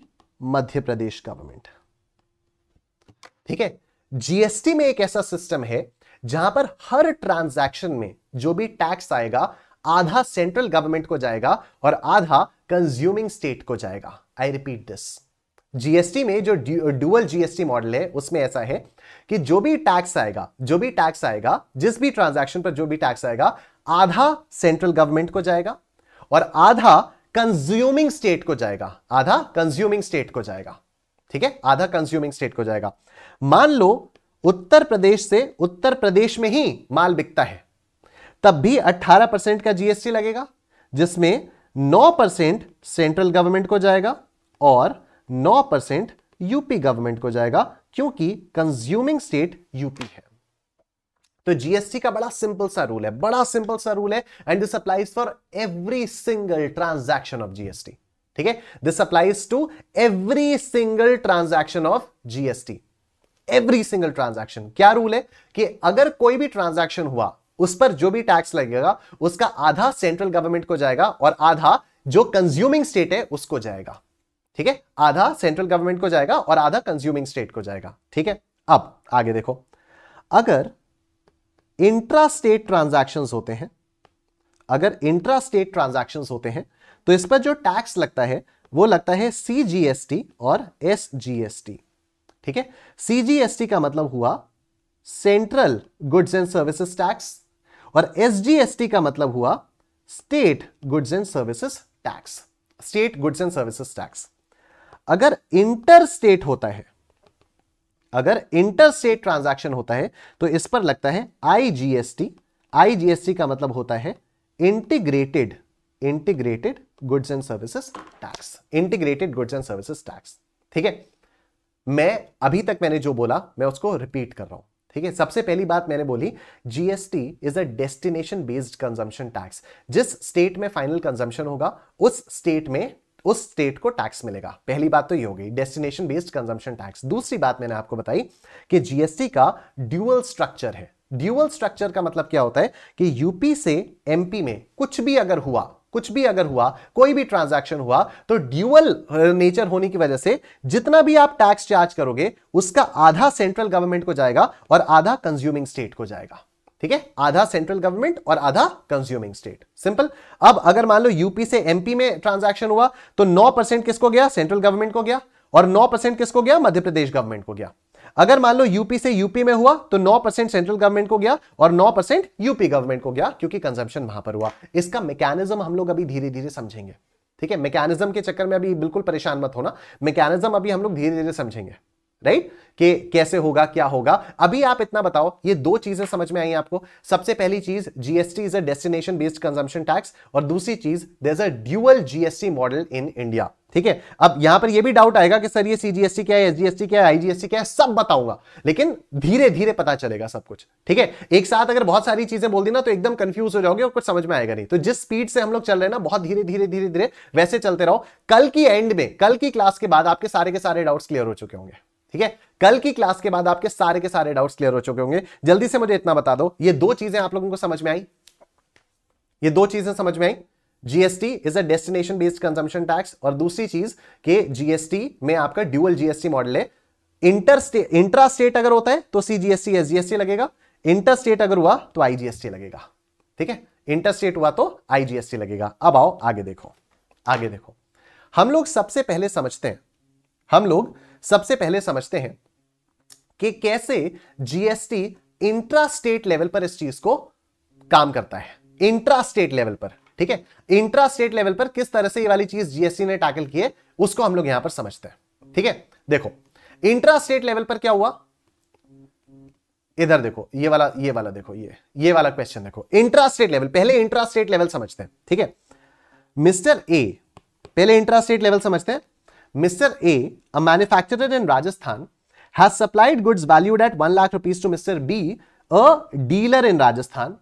मध्य प्रदेश गवर्नमेंट ठीक है जीएसटी में एक ऐसा सिस्टम है जहां पर हर ट्रांजैक्शन में जो भी टैक्स आएगा आधा सेंट्रल गवर्नमेंट को जाएगा और आधा कंज्यूमिंग स्टेट को जाएगा आई रिपीट दिस जीएसटी में जो ड्यूअल जीएसटी मॉडल है उसमें ऐसा है कि जो भी टैक्स आएगा जो भी टैक्स आएगा जिस भी ट्रांजैक्शन पर जो भी टैक्स आएगा आधा सेंट्रल गवर्नमेंट को जाएगा और आधा कंज्यूमिंग स्टेट को जाएगा आधा कंज्यूमिंग स्टेट को जाएगा ठीक है आधा कंज्यूमिंग स्टेट को जाएगा मान लो उत्तर प्रदेश से उत्तर प्रदेश में ही माल बिकता है तब भी 18 परसेंट का जीएसटी लगेगा जिसमें 9 परसेंट सेंट्रल गवर्नमेंट को जाएगा और 9 परसेंट यूपी गवर्नमेंट को जाएगा क्योंकि कंज्यूमिंग स्टेट यूपी है तो जीएसटी का बड़ा सिंपल सा रूल है बड़ा सिंपल सा रूल है and this applies for every single transaction of GST ठीक है this applies to every single transaction of GST every single transaction क्या रूल है कि अगर कोई भी ट्रांजैक्शन हुआ उस पर जो भी टैक्स लगेगा उसका आधा सेंट्रल गवर्नमेंट को जाएगा और आधा जो कंज्यूमिंग स्टेट है उसको जाएगा ठीक है आधा सेंट्रल गवर्नमेंट को जाएगा और आधा कंज्यूमिंग स्टेट को जाएगा ठीक है अब आगे देखो अगर इंट्रा स्टेट ट्रांजैक्शन होते हैं अगर इंट्रा स्टेट ट्रांजैक्शन होते हैं तो इस पर जो टैक्स लगता है वो लगता है सी और एस ठीक है सीजीएसटी का मतलब हुआ central goods and services tax और एसजीएसटी का मतलब हुआ state goods and services tax state goods and services tax अगर इंटर स्टेट होता है अगर इंटर स्टेट ट्रांजैक्शन होता है तो इस पर लगता है आईजीएसटी आईजीएसटी का मतलब होता है integrated integrated goods and services tax integrated goods and services tax ठीक है मैं अभी तक मैंने जो बोला मैं उसको रिपीट कर रहा हूं ठीक है सबसे पहली बात मैंने बोली GST is a destination based consumption tax जिस स्टेट में फाइनल कंजम्पशन होगा उस स्टेट में उस स्टेट को टैक्स मिलेगा पहली बात तो ये हो गई डेस्टिनेशन बेस्ड कंजम्पशन टैक्स दूसरी बात मैंने आपको बताई कि जीएसटी का ड्यूअल स्ट्रक्चर है ड्यूअल स्ट्रक्चर का मतलब क्या होता है कि यूपी से एमपी में कुछ भी अगर हुआ कुछ भी अगर हुआ कोई भी ट्रांजैक्शन हुआ तो ड्यूअल नेचर uh, होने की वजह से जितना भी आप टैक्स चार्ज करोगे उसका आधा सेंट्रल गवर्नमेंट को जाएगा और आधा कंज्यूमिंग स्टेट को जाएगा ठीक है आधा सेंट्रल गवर्नमेंट और आधा कंज्यूमिंग स्टेट सिंपल अब अगर मान लो यूपी से एमपी में ट्रांजैक्शन हुआ तो 9 परसेंट किसको गया सेंट्रल गवर्नमेंट को गया और 9 परसेंट किसको गया मध्य प्रदेश गवर्नमेंट को गया अगर मान लो यूपी से यूपी में हुआ तो 9% सेंट्रल गवर्नमेंट को गया और 9% यूपी गवर्नमेंट को गया क्योंकि कंजम्पशन वहां पर हुआ इसका मैकेनिज्म हम लोग अभी धीरे धीरे समझेंगे ठीक है मैकेनिज्म के चक्कर में अभी बिल्कुल परेशान मत होना मैकेनिज्म अभी हम लोग धीरे धीरे समझेंगे राइट कि कैसे होगा क्या होगा अभी आप इतना बताओ ये दो चीजें समझ में आई आपको सबसे पहली चीज GST is a destination based consumption tax और दूसरी चीज there a dual GST model in India ठीक है अब यहां पर यह भी डाउट आएगा कि सर ये सीजीएसटी क्या है एसजीएसटी क्या है आईजीएसटी क्या है सब बताऊंगा लेकिन धीरे धीरे पता चलेगा सब कुछ ठीक है एक साथ अगर बहुत सारी चीजें बोल दी ना तो एकदम कंफ्यूज हो जाओगे और कुछ समझ में आएगा नहीं तो जिस स्पीड से हम लोग चल रहे ना बहुत धीरे धीरे धीरे धीरे वैसे चलते रहो कल की एंड में कल की क्लास के बाद आपके सारे के सारे डाउट्स क्लियर हो चुके होंगे ठीक है कल की क्लास के बाद आपके सारे के सारे डाउट्स क्लियर हो चुके होंगे जल्दी से मुझे इतना बता दो ये दो चीजें आप लोगों को समझ में आई ये दो चीजें समझ में आई GST is a destination based consumption tax और दूसरी चीज के जीएसटी में आपका ड्यूअल जीएसटी मॉडल है इंटर स्टेट इंट्रा स्टेट अगर होता है तो सीजीएसटी एस जीएसटी लगेगा इंटर स्टेट अगर हुआ तो आईजीएसटी लगेगा ठीक है इंटर स्टेट हुआ तो आईजीएसटी लगेगा अब आओ आगे देखो आगे देखो हम लोग सबसे पहले समझते हैं हम लोग सबसे पहले समझते हैं कि कैसे जीएसटी इंट्रा स्टेट लेवल पर इस चीज को काम करता है इंट्रा स्टेट लेवल पर ठीक है इंट्रा स्टेट लेवल पर किस तरह से ये वाली चीज जीएसटी ने टैकल की है उसको हम लोग यहां पर समझते हैं ठीक है देखो इंट्रा स्टेट लेवल पर क्या हुआ इधर देखो ये वाला ये वाला देखो ये ये वाला क्वेश्चन देखो इंट्रा स्टेट लेवल पहले इंट्रा स्टेट लेवल समझते हैं ठीक है मिस्टर ए पहले इंट्रा स्टेट लेवल समझते हैं Mr. A, a manufacturer in Rajasthan, has supplied goods valued at 1 lakh rupees to Mr. B, a dealer in Rajasthan.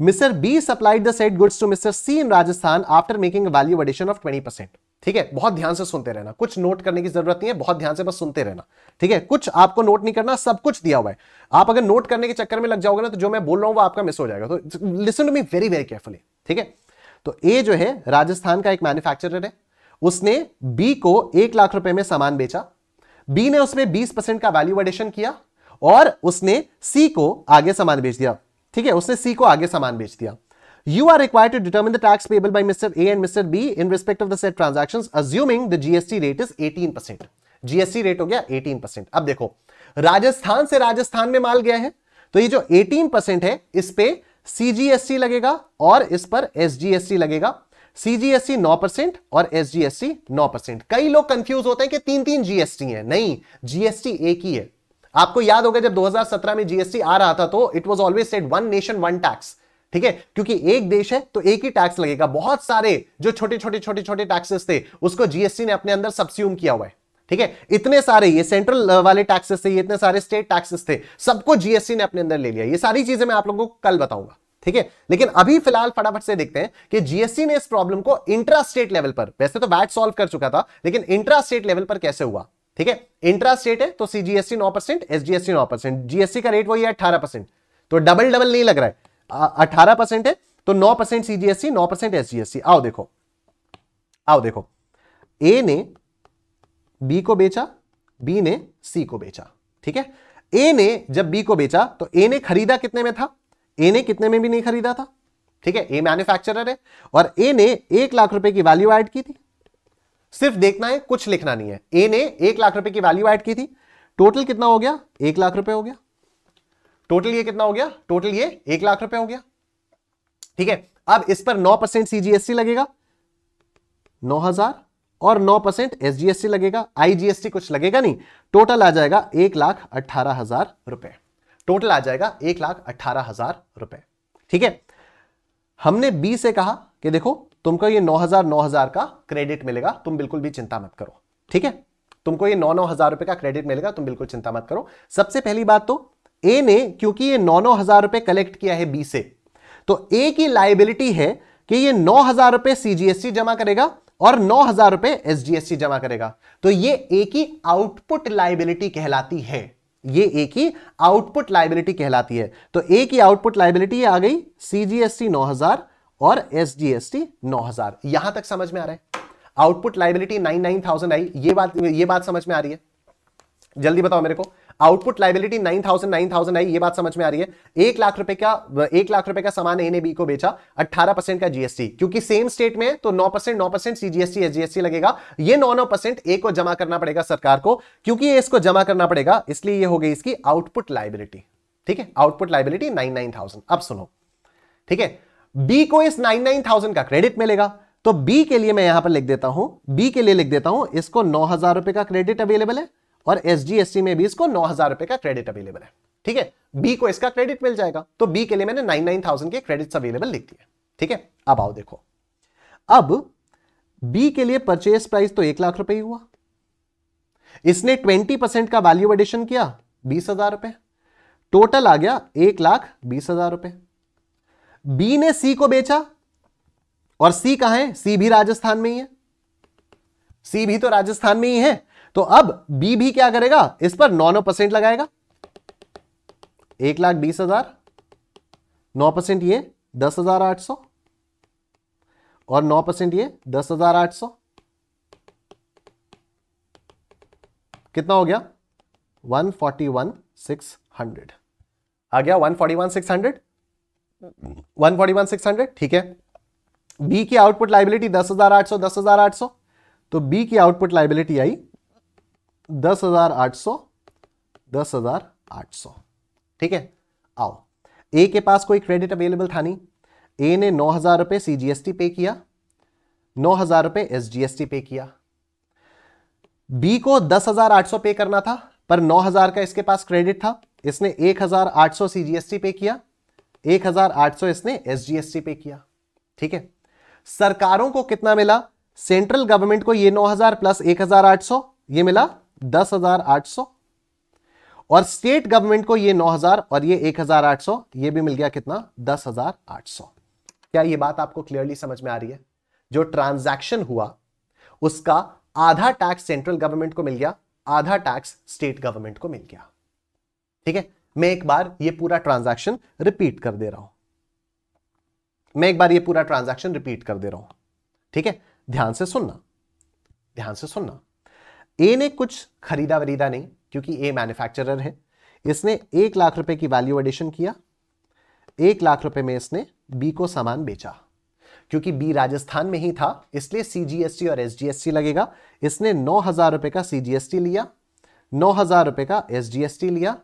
Mr. B supplied the said goods to Mr. C in Rajasthan after making a value addition of 20%. ठीक है बहुत ध्यान से सुनते रहना कुछ note करने की जरूरत नहीं है बहुत ध्यान से बस सुनते रहना ठीक है कुछ आपको नोट नहीं करना सब कुछ दिया हुआ है आप अगर नोट करने के चक्कर में लग जाओगे ना तो जो मैं बोल रहा हूं वो आपका मिस हो जाएगा तो listen to me very very carefully ठीक है तो ए जो है राजस्थान का एक मैन्युफैक्चरर है उसने बी को एक लाख रुपए में सामान बेचा बी ने उसमें बीस परसेंट का वैल्यू एडिशन किया और उसने सी को आगे सामान बेच दिया ठीक है उसने सी को आगे सामान बेच दिया you are required to determine the tax payable by mister A and mister B in respect of the set transaction assuming the GST rate is eighteen percent GST rate हो गया एटीन परसेंट अब देखो राजस्थान से राजस्थान में माल गया है तो ये जो एटीन परसेंट है इस पे सीजीएसटी लगेगा और इस पर एसजीएसटी लगेगा सीजीएससी नौ परसेंट और एसजीएससी नौ परसेंट कई लोग कंफ्यूज होते हैं कि तीन तीन जीएसटी है नहीं जीएसटी एक ही है आपको याद होगा जब 2017 में जीएसटी आ रहा था तो it was always said one nation one tax ठीक है क्योंकि एक देश है तो एक ही टैक्स लगेगा बहुत सारे जो छोटे छोटे छोटे छोटे टैक्सेस थे उसको जीएसटी ने अपने अंदर सब्स्यूम किया हुआ है ठीक है इतने सारे ये सेंट्रल वाले टैक्सेस थे ये इतने सारे स्टेट टैक्सेस थे सबको जीएसटी ने अपने अंदर ले लिया ये सारी चीजें मैं आप लोगों को कल बताऊंगा ठीक है लेकिन अभी फिलहाल फटाफट से देखते हैं कि जीएसटी ने इस प्रॉब्लम को इंट्रा स्टेट लेवल पर वैसे तो वैट सॉल्व कर चुका था लेकिन इंट्रा स्टेट लेवल पर कैसे हुआ ठीक है इंट्रा स्टेट है तो सीजीएससी नौ परसेंट एसजीएससी नौ परसेंट जीएसटी का रेट वही है अठारह परसेंट तो डबल डबल नहीं लग रहा है अठारह परसेंट है तो नौ परसेंट सीजीएससी नौ परसेंट एसजीएससी आओ देखो आओ देखो ए ने बी को बेचा बी ने सी को बेचा ठीक है ए ने जब बी को बेचा तो ए ने खरीदा कितने में था ए ने कितने में भी नहीं खरीदा था ठीक है ए मैन्युफैक्चरर है और ए ने एक लाख रुपए की वैल्यू ऐड की थी सिर्फ देखना है कुछ लिखना नहीं है ए ने एक लाख रुपए की वैल्यू ऐड की थी टोटल कितना हो गया एक लाख रुपए हो गया टोटल ये कितना हो गया टोटल ये एक लाख रुपए हो गया ठीक है अब इस पर नौ परसेंट सीजीएसटी लगेगा नौ हजार और नौ परसेंट एसजीएससी लगेगा आईजीएसटी कुछ लगेगा नहीं टोटल आ जाएगा एक लाख अट्ठारह हजार रुपए टोटल आ जाएगा एक लाख अट्ठारह हजार रुपए ठीक है हमने बी से कहा कि देखो तुमको ये नौ हजार नौ हजार का क्रेडिट मिलेगा तुम बिल्कुल भी चिंता मत करो ठीक है तुमको ये नौ नौ हजार रुपए का क्रेडिट मिलेगा तुम बिल्कुल चिंता मत करो सबसे पहली बात तो ए ने क्योंकि ये नौ नौ हजार रुपए कलेक्ट किया है बी से तो ए की लाइबिलिटी है कि ये नौ हजार रुपए सीजीएसटी जमा करेगा और नौ हजार रुपए एसजीएसटी जमा करेगा तो ये ए की आउटपुट लाइबिलिटी कहलाती है ये ए की आउटपुट लाइबिलिटी कहलाती है तो ए की आउटपुट लाइबिलिटी आ गई सीजीएसटी 9000 और एसजीएसटी 9000 यहां तक समझ में आ रहा है आउटपुट लाइबिलिटी 99000 आई ये बात ये बात समझ में आ रही है जल्दी बताओ मेरे को output liability nine thousand nine thousand आई ये बात समझ में आ रही है एक लाख रुपए का एक लाख रुपए का सामान ए ने बी को बेचा अट्ठारह परसेंट का जीएसटी क्योंकि सेम स्टेट में तो नौ परसेंट नौ परसेंट सीजीएसटी एसजीएसटी लगेगा ये नौ नौ परसेंट ए को जमा करना पड़ेगा सरकार को क्योंकि ये इसको जमा करना पड़ेगा इसलिए ये हो गई इसकी आउटपुट लाइबिलिटी ठीक है output liability nine nine thousand अब सुनो ठीक है बी को इस नाइन नाइन थाउजेंड का क्रेडिट मिलेगा तो बी के लिए मैं यहां पर लिख देता हूं बी के लिए लिख देता हूं इसको नौ हजार रुपए का क्रेडिट अवेलेबल है और एस में भी इसको नौ हजार रुपए का क्रेडिट अवेलेबल है ठीक है बी को इसका क्रेडिट मिल जाएगा तो बी के लिए मैंने नाइन नाइन थाउजेंड के क्रेडिट अवेलेबल लिख दिए ठीक है अब आओ देखो अब बी के लिए परचेस प्राइस तो एक लाख रुपए ही हुआ इसने ट्वेंटी परसेंट का वैल्यू एडिशन किया बीस हजार रुपए टोटल आ गया एक लाख बीस हजार रुपए बी ने सी को बेचा और सी कहा है सी भी राजस्थान में ही है सी भी तो राजस्थान में ही है तो अब बी भी क्या करेगा इस पर नौ नौ परसेंट लगाएगा एक लाख बीस हजार नौ परसेंट ये दस हजार आठ सौ और नौ परसेंट ये दस हजार आठ सौ कितना हो गया one forty one six hundred आ गया one forty one six hundred one forty one six hundred ठीक है बी की आउटपुट लाइबिलिटी दस हजार आठ सौ दस हजार आठ सौ तो बी की आउटपुट लाइबिलिटी आई दस हजार आठ सौ दस हजार आठ सौ ठीक है आओ ए के पास कोई क्रेडिट अवेलेबल था नहीं ए ने नौ हजार रुपए सी जी एस टी पे किया नौ हजार रुपए एस जी एस टी पे किया बी को दस हजार आठ सौ पे करना था पर नौ हजार का इसके पास क्रेडिट था इसने एक हजार आठ सौ सी जी एस टी पे किया एक हजार आठ सौ इसने एस जी एस टी पे किया ठीक है सरकारों को कितना मिला सेंट्रल गवर्नमेंट को ये नौ हजार प्लस एक हजार आठ सौ ये मिला दस हजार आठ सौ और स्टेट गवर्नमेंट को ये नौ हजार और ये एक हजार आठ सौ ये भी मिल गया कितना दस हजार आठ सौ क्या ये बात आपको क्लियरली समझ में आ रही है जो ट्रांजैक्शन हुआ उसका आधा टैक्स सेंट्रल गवर्नमेंट को मिल गया आधा टैक्स स्टेट गवर्नमेंट को मिल गया ठीक है मैं एक बार ये पूरा ट्रांजैक्शन रिपीट कर दे रहा हूं मैं एक बार ये पूरा ट्रांजैक्शन रिपीट कर दे रहा हूं ठीक है ध्यान से सुनना ध्यान से सुनना ए ने कुछ खरीदा वरीदा नहीं क्योंकि ए मैन्युफैक्चरर है इसने एक लाख रुपए की वैल्यू एडिशन किया एक लाख रुपए में इसने बी को सामान बेचा क्योंकि बी राजस्थान में ही था इसलिए सीजीएसटी और एसजीएसटी लगेगा इसने नौ हजार रुपए का सीजीएसटी लिया नौ हजार रुपए का एसजीएसटी लिया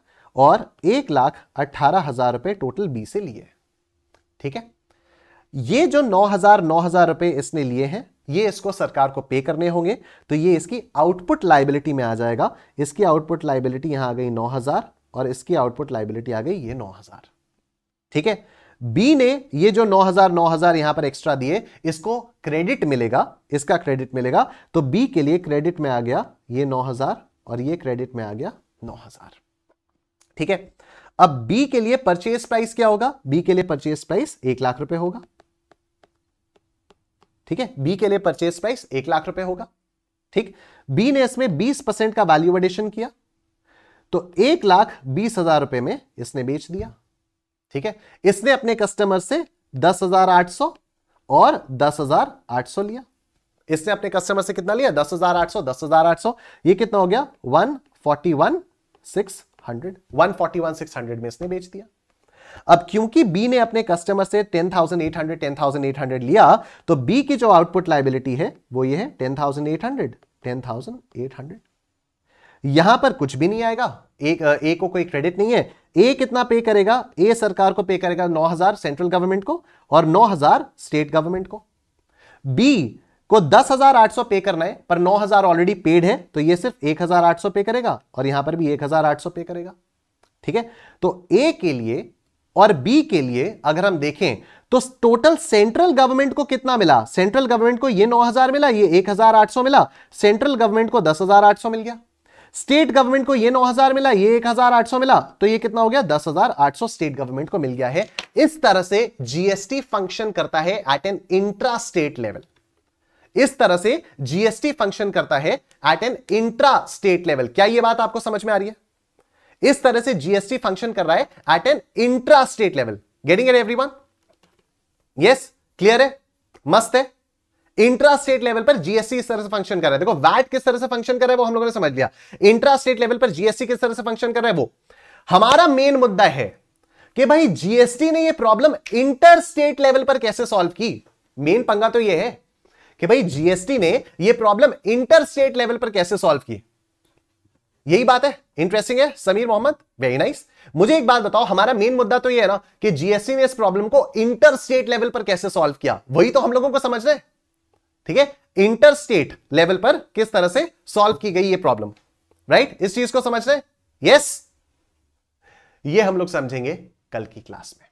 और एक लाख अट्ठारह हजार रुपए टोटल बी से लिए ठीक है ये जो 9000 9000 रुपए इसने लिए हैं ये इसको सरकार को पे करने होंगे तो ये इसकी आउटपुट लाइबिलिटी में आ जाएगा इसकी आउटपुट लाइबिलिटी यहां आ गई 9000 और इसकी आउटपुट लाइबिलिटी आ गई ये 9000 ठीक है बी ने ये जो 9000 9000 यहां पर एक्स्ट्रा दिए इसको क्रेडिट मिलेगा इसका क्रेडिट मिलेगा तो बी के लिए क्रेडिट में आ गया ये 9000 और ये क्रेडिट में आ गया 9000 ठीक है अब बी के लिए परचेज प्राइस क्या होगा बी के लिए परचेज प्राइस एक लाख रुपए होगा ठीक है बी के लिए परचेज प्राइस एक लाख रुपए होगा ठीक बी ने इसमें बीस परसेंट का वैल्यू एडिशन किया तो एक लाख बीस हजार रुपए में इसने बेच दिया ठीक है इसने अपने कस्टमर से दस हजार आठ सौ और दस हजार आठ सौ लिया इसने अपने कस्टमर से कितना लिया दस हजार आठ सौ दस हजार आठ सौ ये कितना हो गया one forty one six hundred one forty one six hundred में इसने बेच दिया अब क्योंकि बी ने अपने कस्टमर से 10,800 10,800 लिया तो बी की जो आउटपुट लाइबिलिटी है वो ये है 10,800 10,800 यहां पर कुछ भी नहीं आएगा एक ए को कोई क्रेडिट नहीं है ए कितना पे करेगा ए सरकार को पे करेगा 9,000 सेंट्रल गवर्नमेंट को और 9,000 स्टेट गवर्नमेंट को बी को 10,800 पे करना है पर 9,000 ऑलरेडी पेड है तो ये सिर्फ 1,800 पे करेगा और यहां पर भी 1,800 पे करेगा ठीक है तो ए के लिए और बी के लिए अगर हम देखें तो टोटल सेंट्रल गवर्नमेंट को कितना मिला सेंट्रल गवर्नमेंट को ये 9000 मिला ये 1800 मिला सेंट्रल गवर्नमेंट को 10800 मिल गया स्टेट गवर्नमेंट को ये 9000 मिला ये 1800 मिला तो ये कितना हो गया 10800 स्टेट गवर्नमेंट को मिल गया है इस तरह से जीएसटी फंक्शन करता है at an intra state level इस तरह से जीएसटी फंक्शन करता है at an intra state level क्या यह बात आपको समझ में आ रही है इस तरह से जीएसटी फंक्शन कर रहा है at an intra state level getting at one yes clear है मस्त है इंट्रा स्टेट लेवल पर जीएसटी इस तरह से फंक्शन कर रहा है देखो वैट किस तरह से फंक्शन कर रहा है वो हम लोगों ने समझ लिया इंट्रा स्टेट लेवल पर जीएसटी किस तरह से फंक्शन कर रहा है वो हमारा मेन मुद्दा है कि भाई जीएसटी ने ये प्रॉब्लम इंटर स्टेट लेवल पर कैसे सॉल्व की मेन पंगा तो ये है कि भाई जीएसटी ने ये प्रॉब्लम इंटर स्टेट लेवल पर कैसे सॉल्व की यही बात है इंटरेस्टिंग है समीर मोहम्मद वेरी नाइस मुझे एक बात बताओ हमारा मेन मुद्दा तो ये है ना कि जीएससी ने इस प्रॉब्लम को इंटर स्टेट लेवल पर कैसे सॉल्व किया वही तो हम लोगों को समझ रहे ठीक है इंटर स्टेट लेवल पर किस तरह से सॉल्व की गई ये प्रॉब्लम राइट इस चीज को समझ रहे यस ये हम लोग समझेंगे कल की क्लास में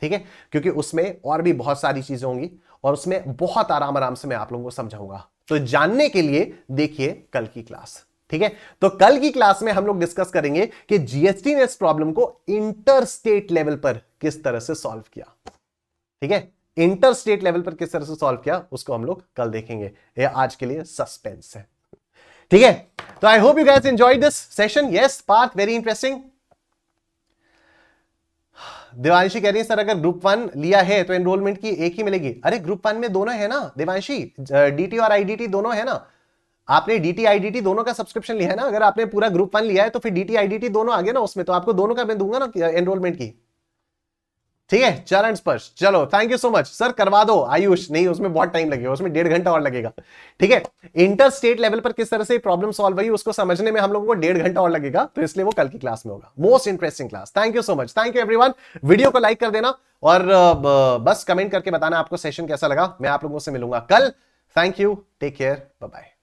ठीक है क्योंकि उसमें और भी बहुत सारी चीजें होंगी और उसमें बहुत आराम आराम से मैं आप लोगों को समझाऊंगा तो जानने के लिए देखिए कल की क्लास ठीक है तो कल की क्लास में हम लोग डिस्कस करेंगे कि जीएसटी ने इस प्रॉब्लम को इंटर स्टेट लेवल पर किस तरह से सॉल्व किया ठीक है इंटर स्टेट लेवल पर किस तरह से सॉल्व किया उसको हम लोग कल देखेंगे ये आज के लिए सस्पेंस है ठीक है तो I hope you guys enjoy this session yes part very interesting Devanshi कह रही है सर अगर ग्रुप वन लिया है तो एनरोलमेंट की एक ही मिलेगी अरे ग्रुप वन में दोनों है ना देवांशी डीटी और आईडीटी दोनों है ना आपने डीटी आईडीटी दोनों का सब्सक्रिप्शन लिया है ना अगर आपने पूरा ग्रुप वन लिया है तो फिर डीटी आईडीटी दोनों आ ना उसमें तो आपको दोनों का मैं दूंगा ना एनरोलमेंट uh, की ठीक है चरण स्पर्श चलो thank you so much sir करवा दो आयुष नहीं उसमें बहुत टाइम लगेगा उसमें डेढ़ घंटा और लगेगा ठीक है इंटर स्टेट लेवल पर किस तरह से प्रॉब्लम सॉल्व हुई उसको समझने में हम लोगों को डेढ़ घंटा और लगेगा तो इसलिए वो कल की क्लास में होगा most interesting class thank you so much thank you everyone video को लाइक कर देना और uh, बस कमेंट करके बताना आपको सेशन कैसा लगा मैं आप लोगों से मिलूंगा कल thank you take care bye